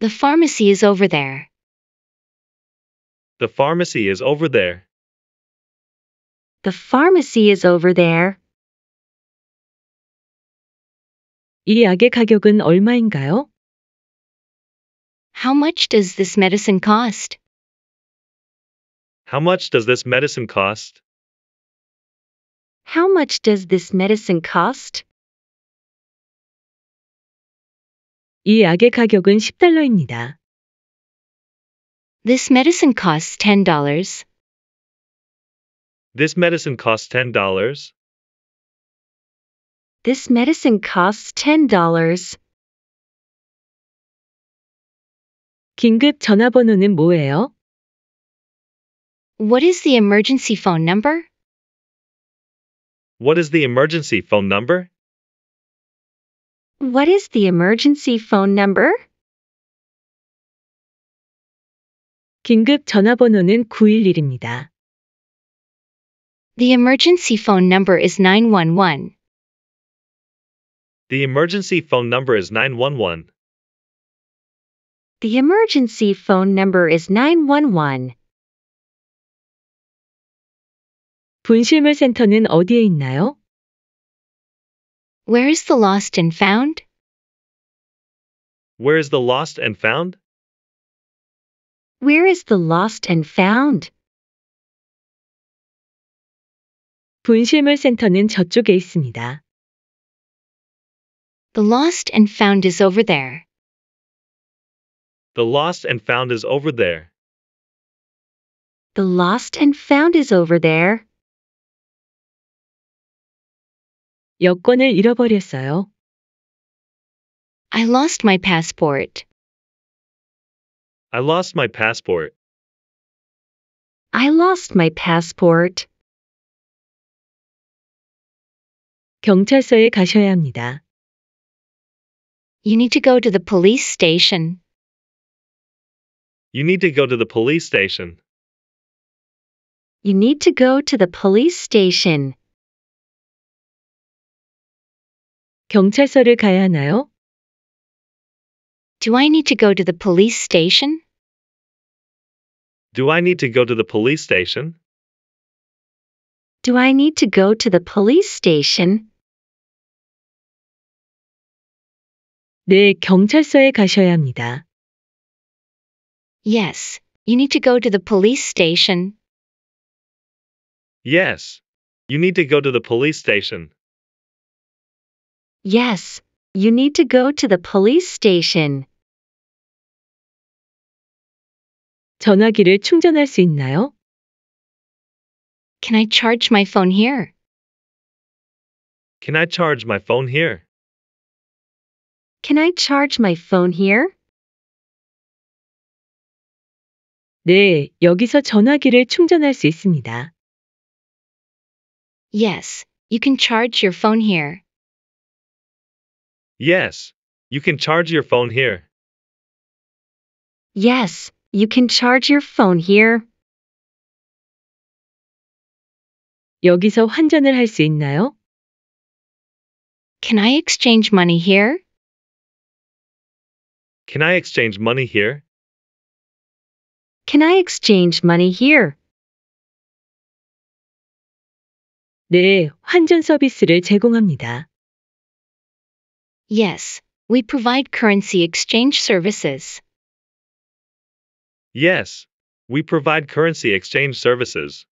The pharmacy is over there. The pharmacy is over there. The pharmacy is over there. 이 약의 가격은 얼마인가요? How much does this medicine cost? How much does this medicine cost? How much does this medicine cost? 이 약의 가격은 10달러입니다. This medicine costs $10. This medicine costs $10. This medicine costs $10. 긴급 전화번호는 뭐예요? What is the emergency phone number? What is the emergency phone number? What is the emergency phone number? 긴급 전화번호는 911입니다. The emergency phone number is 911. The emergency phone number is 911. The emergency phone number is 911. 분실물 센터는 어디에 있나요? Where is the lost and found? Where is the lost and found? Where is the lost and found? 분실물 센터는 저쪽에 있습니다. The lost and found is over there. The lost and found is over there. The lost and found is over there. 여권을 잃어버렸어요. I lost my passport. I lost my passport. I lost my passport. 경찰서에 가셔야 합니다. You need to go to the police station. You need to go to the police station. You need to go to the police station. 경찰서를 가야 하나요? Do I need to go to the police station? Do I need to go to the police station? Do I need to go to the police station? 네, 경찰서에 가셔야 합니다. Yes, you need to go to the police station. Yes, you need to go to the police station. Yes, you need to go to the police station. 전화기를 충전할 수 있나요? Can I charge my phone here? Can I charge my phone here? Can I charge my phone here? 네, 여기서 전화기를 충전할 수 있습니다. Yes, you can charge your phone here. Yes, you can charge your phone here. Yes, you can charge your phone here. 여기서 환전을 할 수 있나요? Can I exchange money here? Can I exchange money here? Can I exchange money here? 네, 환전 서비스를 제공합니다. Yes, we provide currency exchange services. Yes, we provide currency exchange services.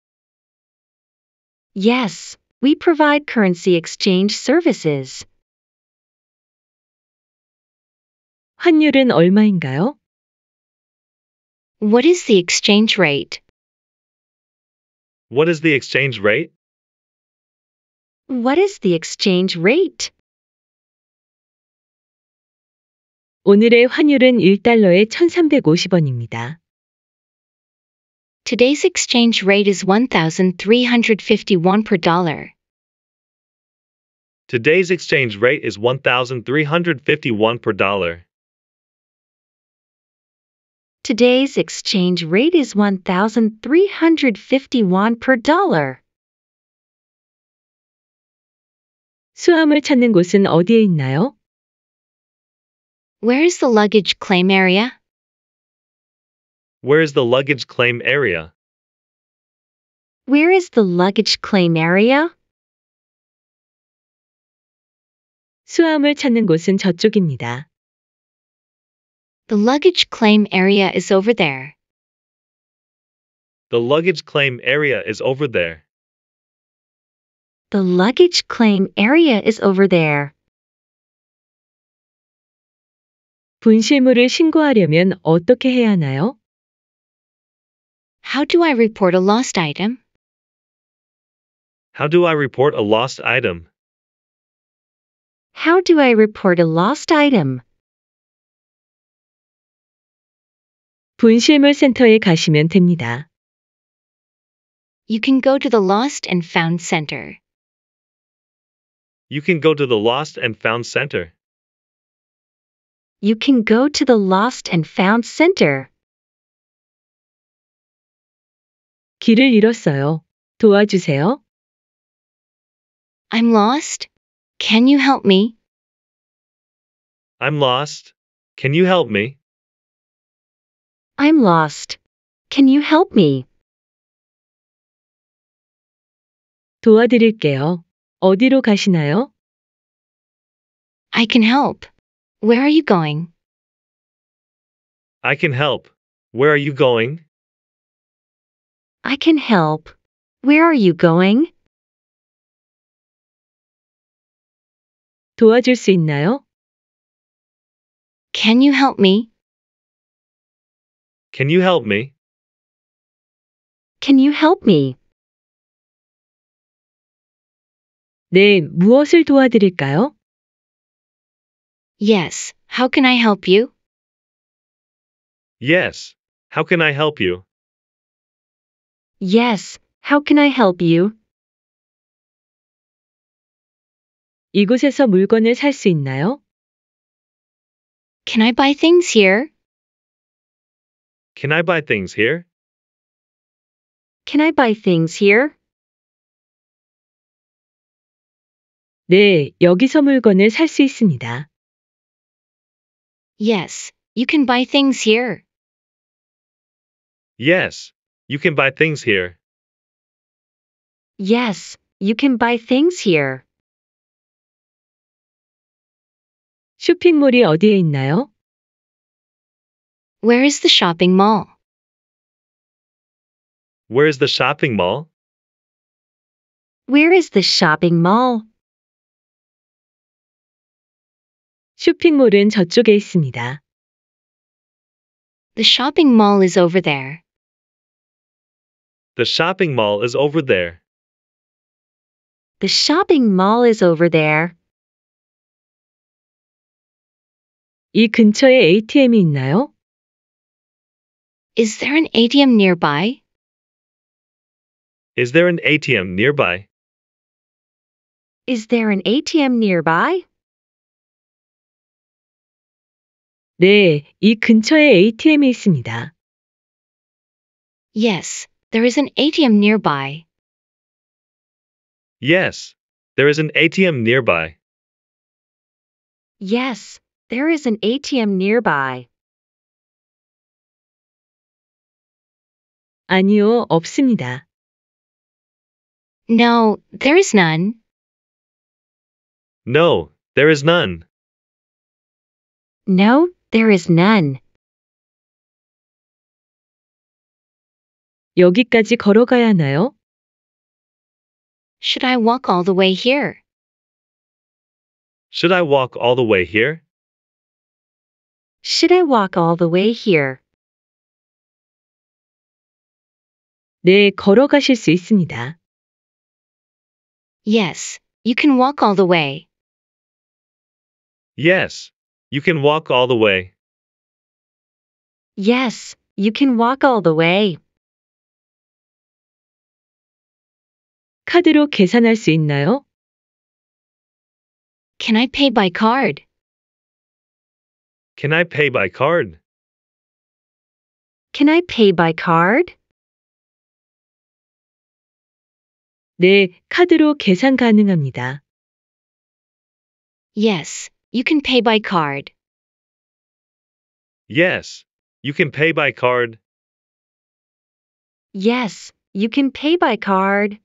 Yes, we provide currency exchange services. 환율은 얼마인가요? What is the exchange rate? What is the exchange rate? What is the exchange rate? 오늘의 환율은 1달러에 1350원입니다. Today's exchange rate is 1351 per dollar. Today's exchange rate is 1351 per dollar. Today's exchange rate is 1351 per dollar. 수함을 찾는 곳은 어디에 있나요? Where is the luggage claim area? Where is the luggage claim area? Where is the luggage claim area? 수화물 찾는 곳은 저쪽입니다. The luggage claim area is over there. The luggage claim area is over there. The luggage claim area is over there. 분실물을 신고하려면 어떻게 해야 하나요? How do I report a lost item? How do I report a lost item? How do I report a lost item? 분실물 센터에 가시면 됩니다. You can go to the Lost and Found Center. You can go to the Lost and Found Center you can go to the Lost and Found Center. 길을 잃었어요. 도와주세요. I'm lost. Can you help me? I'm lost. Can you help me? I'm lost. Can you help me? 도와드릴게요. 어디로 가시나요? I can help. Where are you going? I can help. Where are you going? I can help. Where are you going? 도와줄 수 있나요? Can you help me? Can you help me? Can you help me? 네, 무엇을 도와드릴까요? Yes, how can I help you? Yes, how can I help you? Yes, how can I help you? 이곳에서 물건을 있나요? Can I buy things here? Can I buy things here? Can I buy things here? 네, 여기서 물건을 살 있습니다. Yes, you can buy things here. Yes, you can buy things here. Yes, you can buy things here. 쇼핑몰이 어디에 있나요? Where is the shopping mall? Where is the shopping mall? Where is the shopping mall? 쇼핑몰은 저쪽에 있습니다. The shopping mall is over there. The shopping mall is over there. The shopping mall is over there. 이 근처에 ATM이 있나요? Is there an ATM nearby? Is there an ATM nearby? Is there an ATM nearby? 네, 이 근처에 ATM이 있습니다. Yes, there is an ATM nearby. Yes, there is an ATM nearby. Yes, there is an ATM nearby. 아니요, 없습니다. No, there is none. No, there is none. No, there is none. 여기까지 걸어가야 하나요? Should I walk all the way here? Should I walk all the way here? Should I walk all the way here? 네, 걸어가실 수 있습니다. Yes, you can walk all the way. Yes, you can walk all the way. Yes, you can walk all the way. 카드로 계산할 수 있나요? Can I pay by card? Can I pay by card? Can I pay by card? 네, 카드로 계산 가능합니다. Yes, you can pay by card. Yes, you can pay by card. Yes, you can pay by card.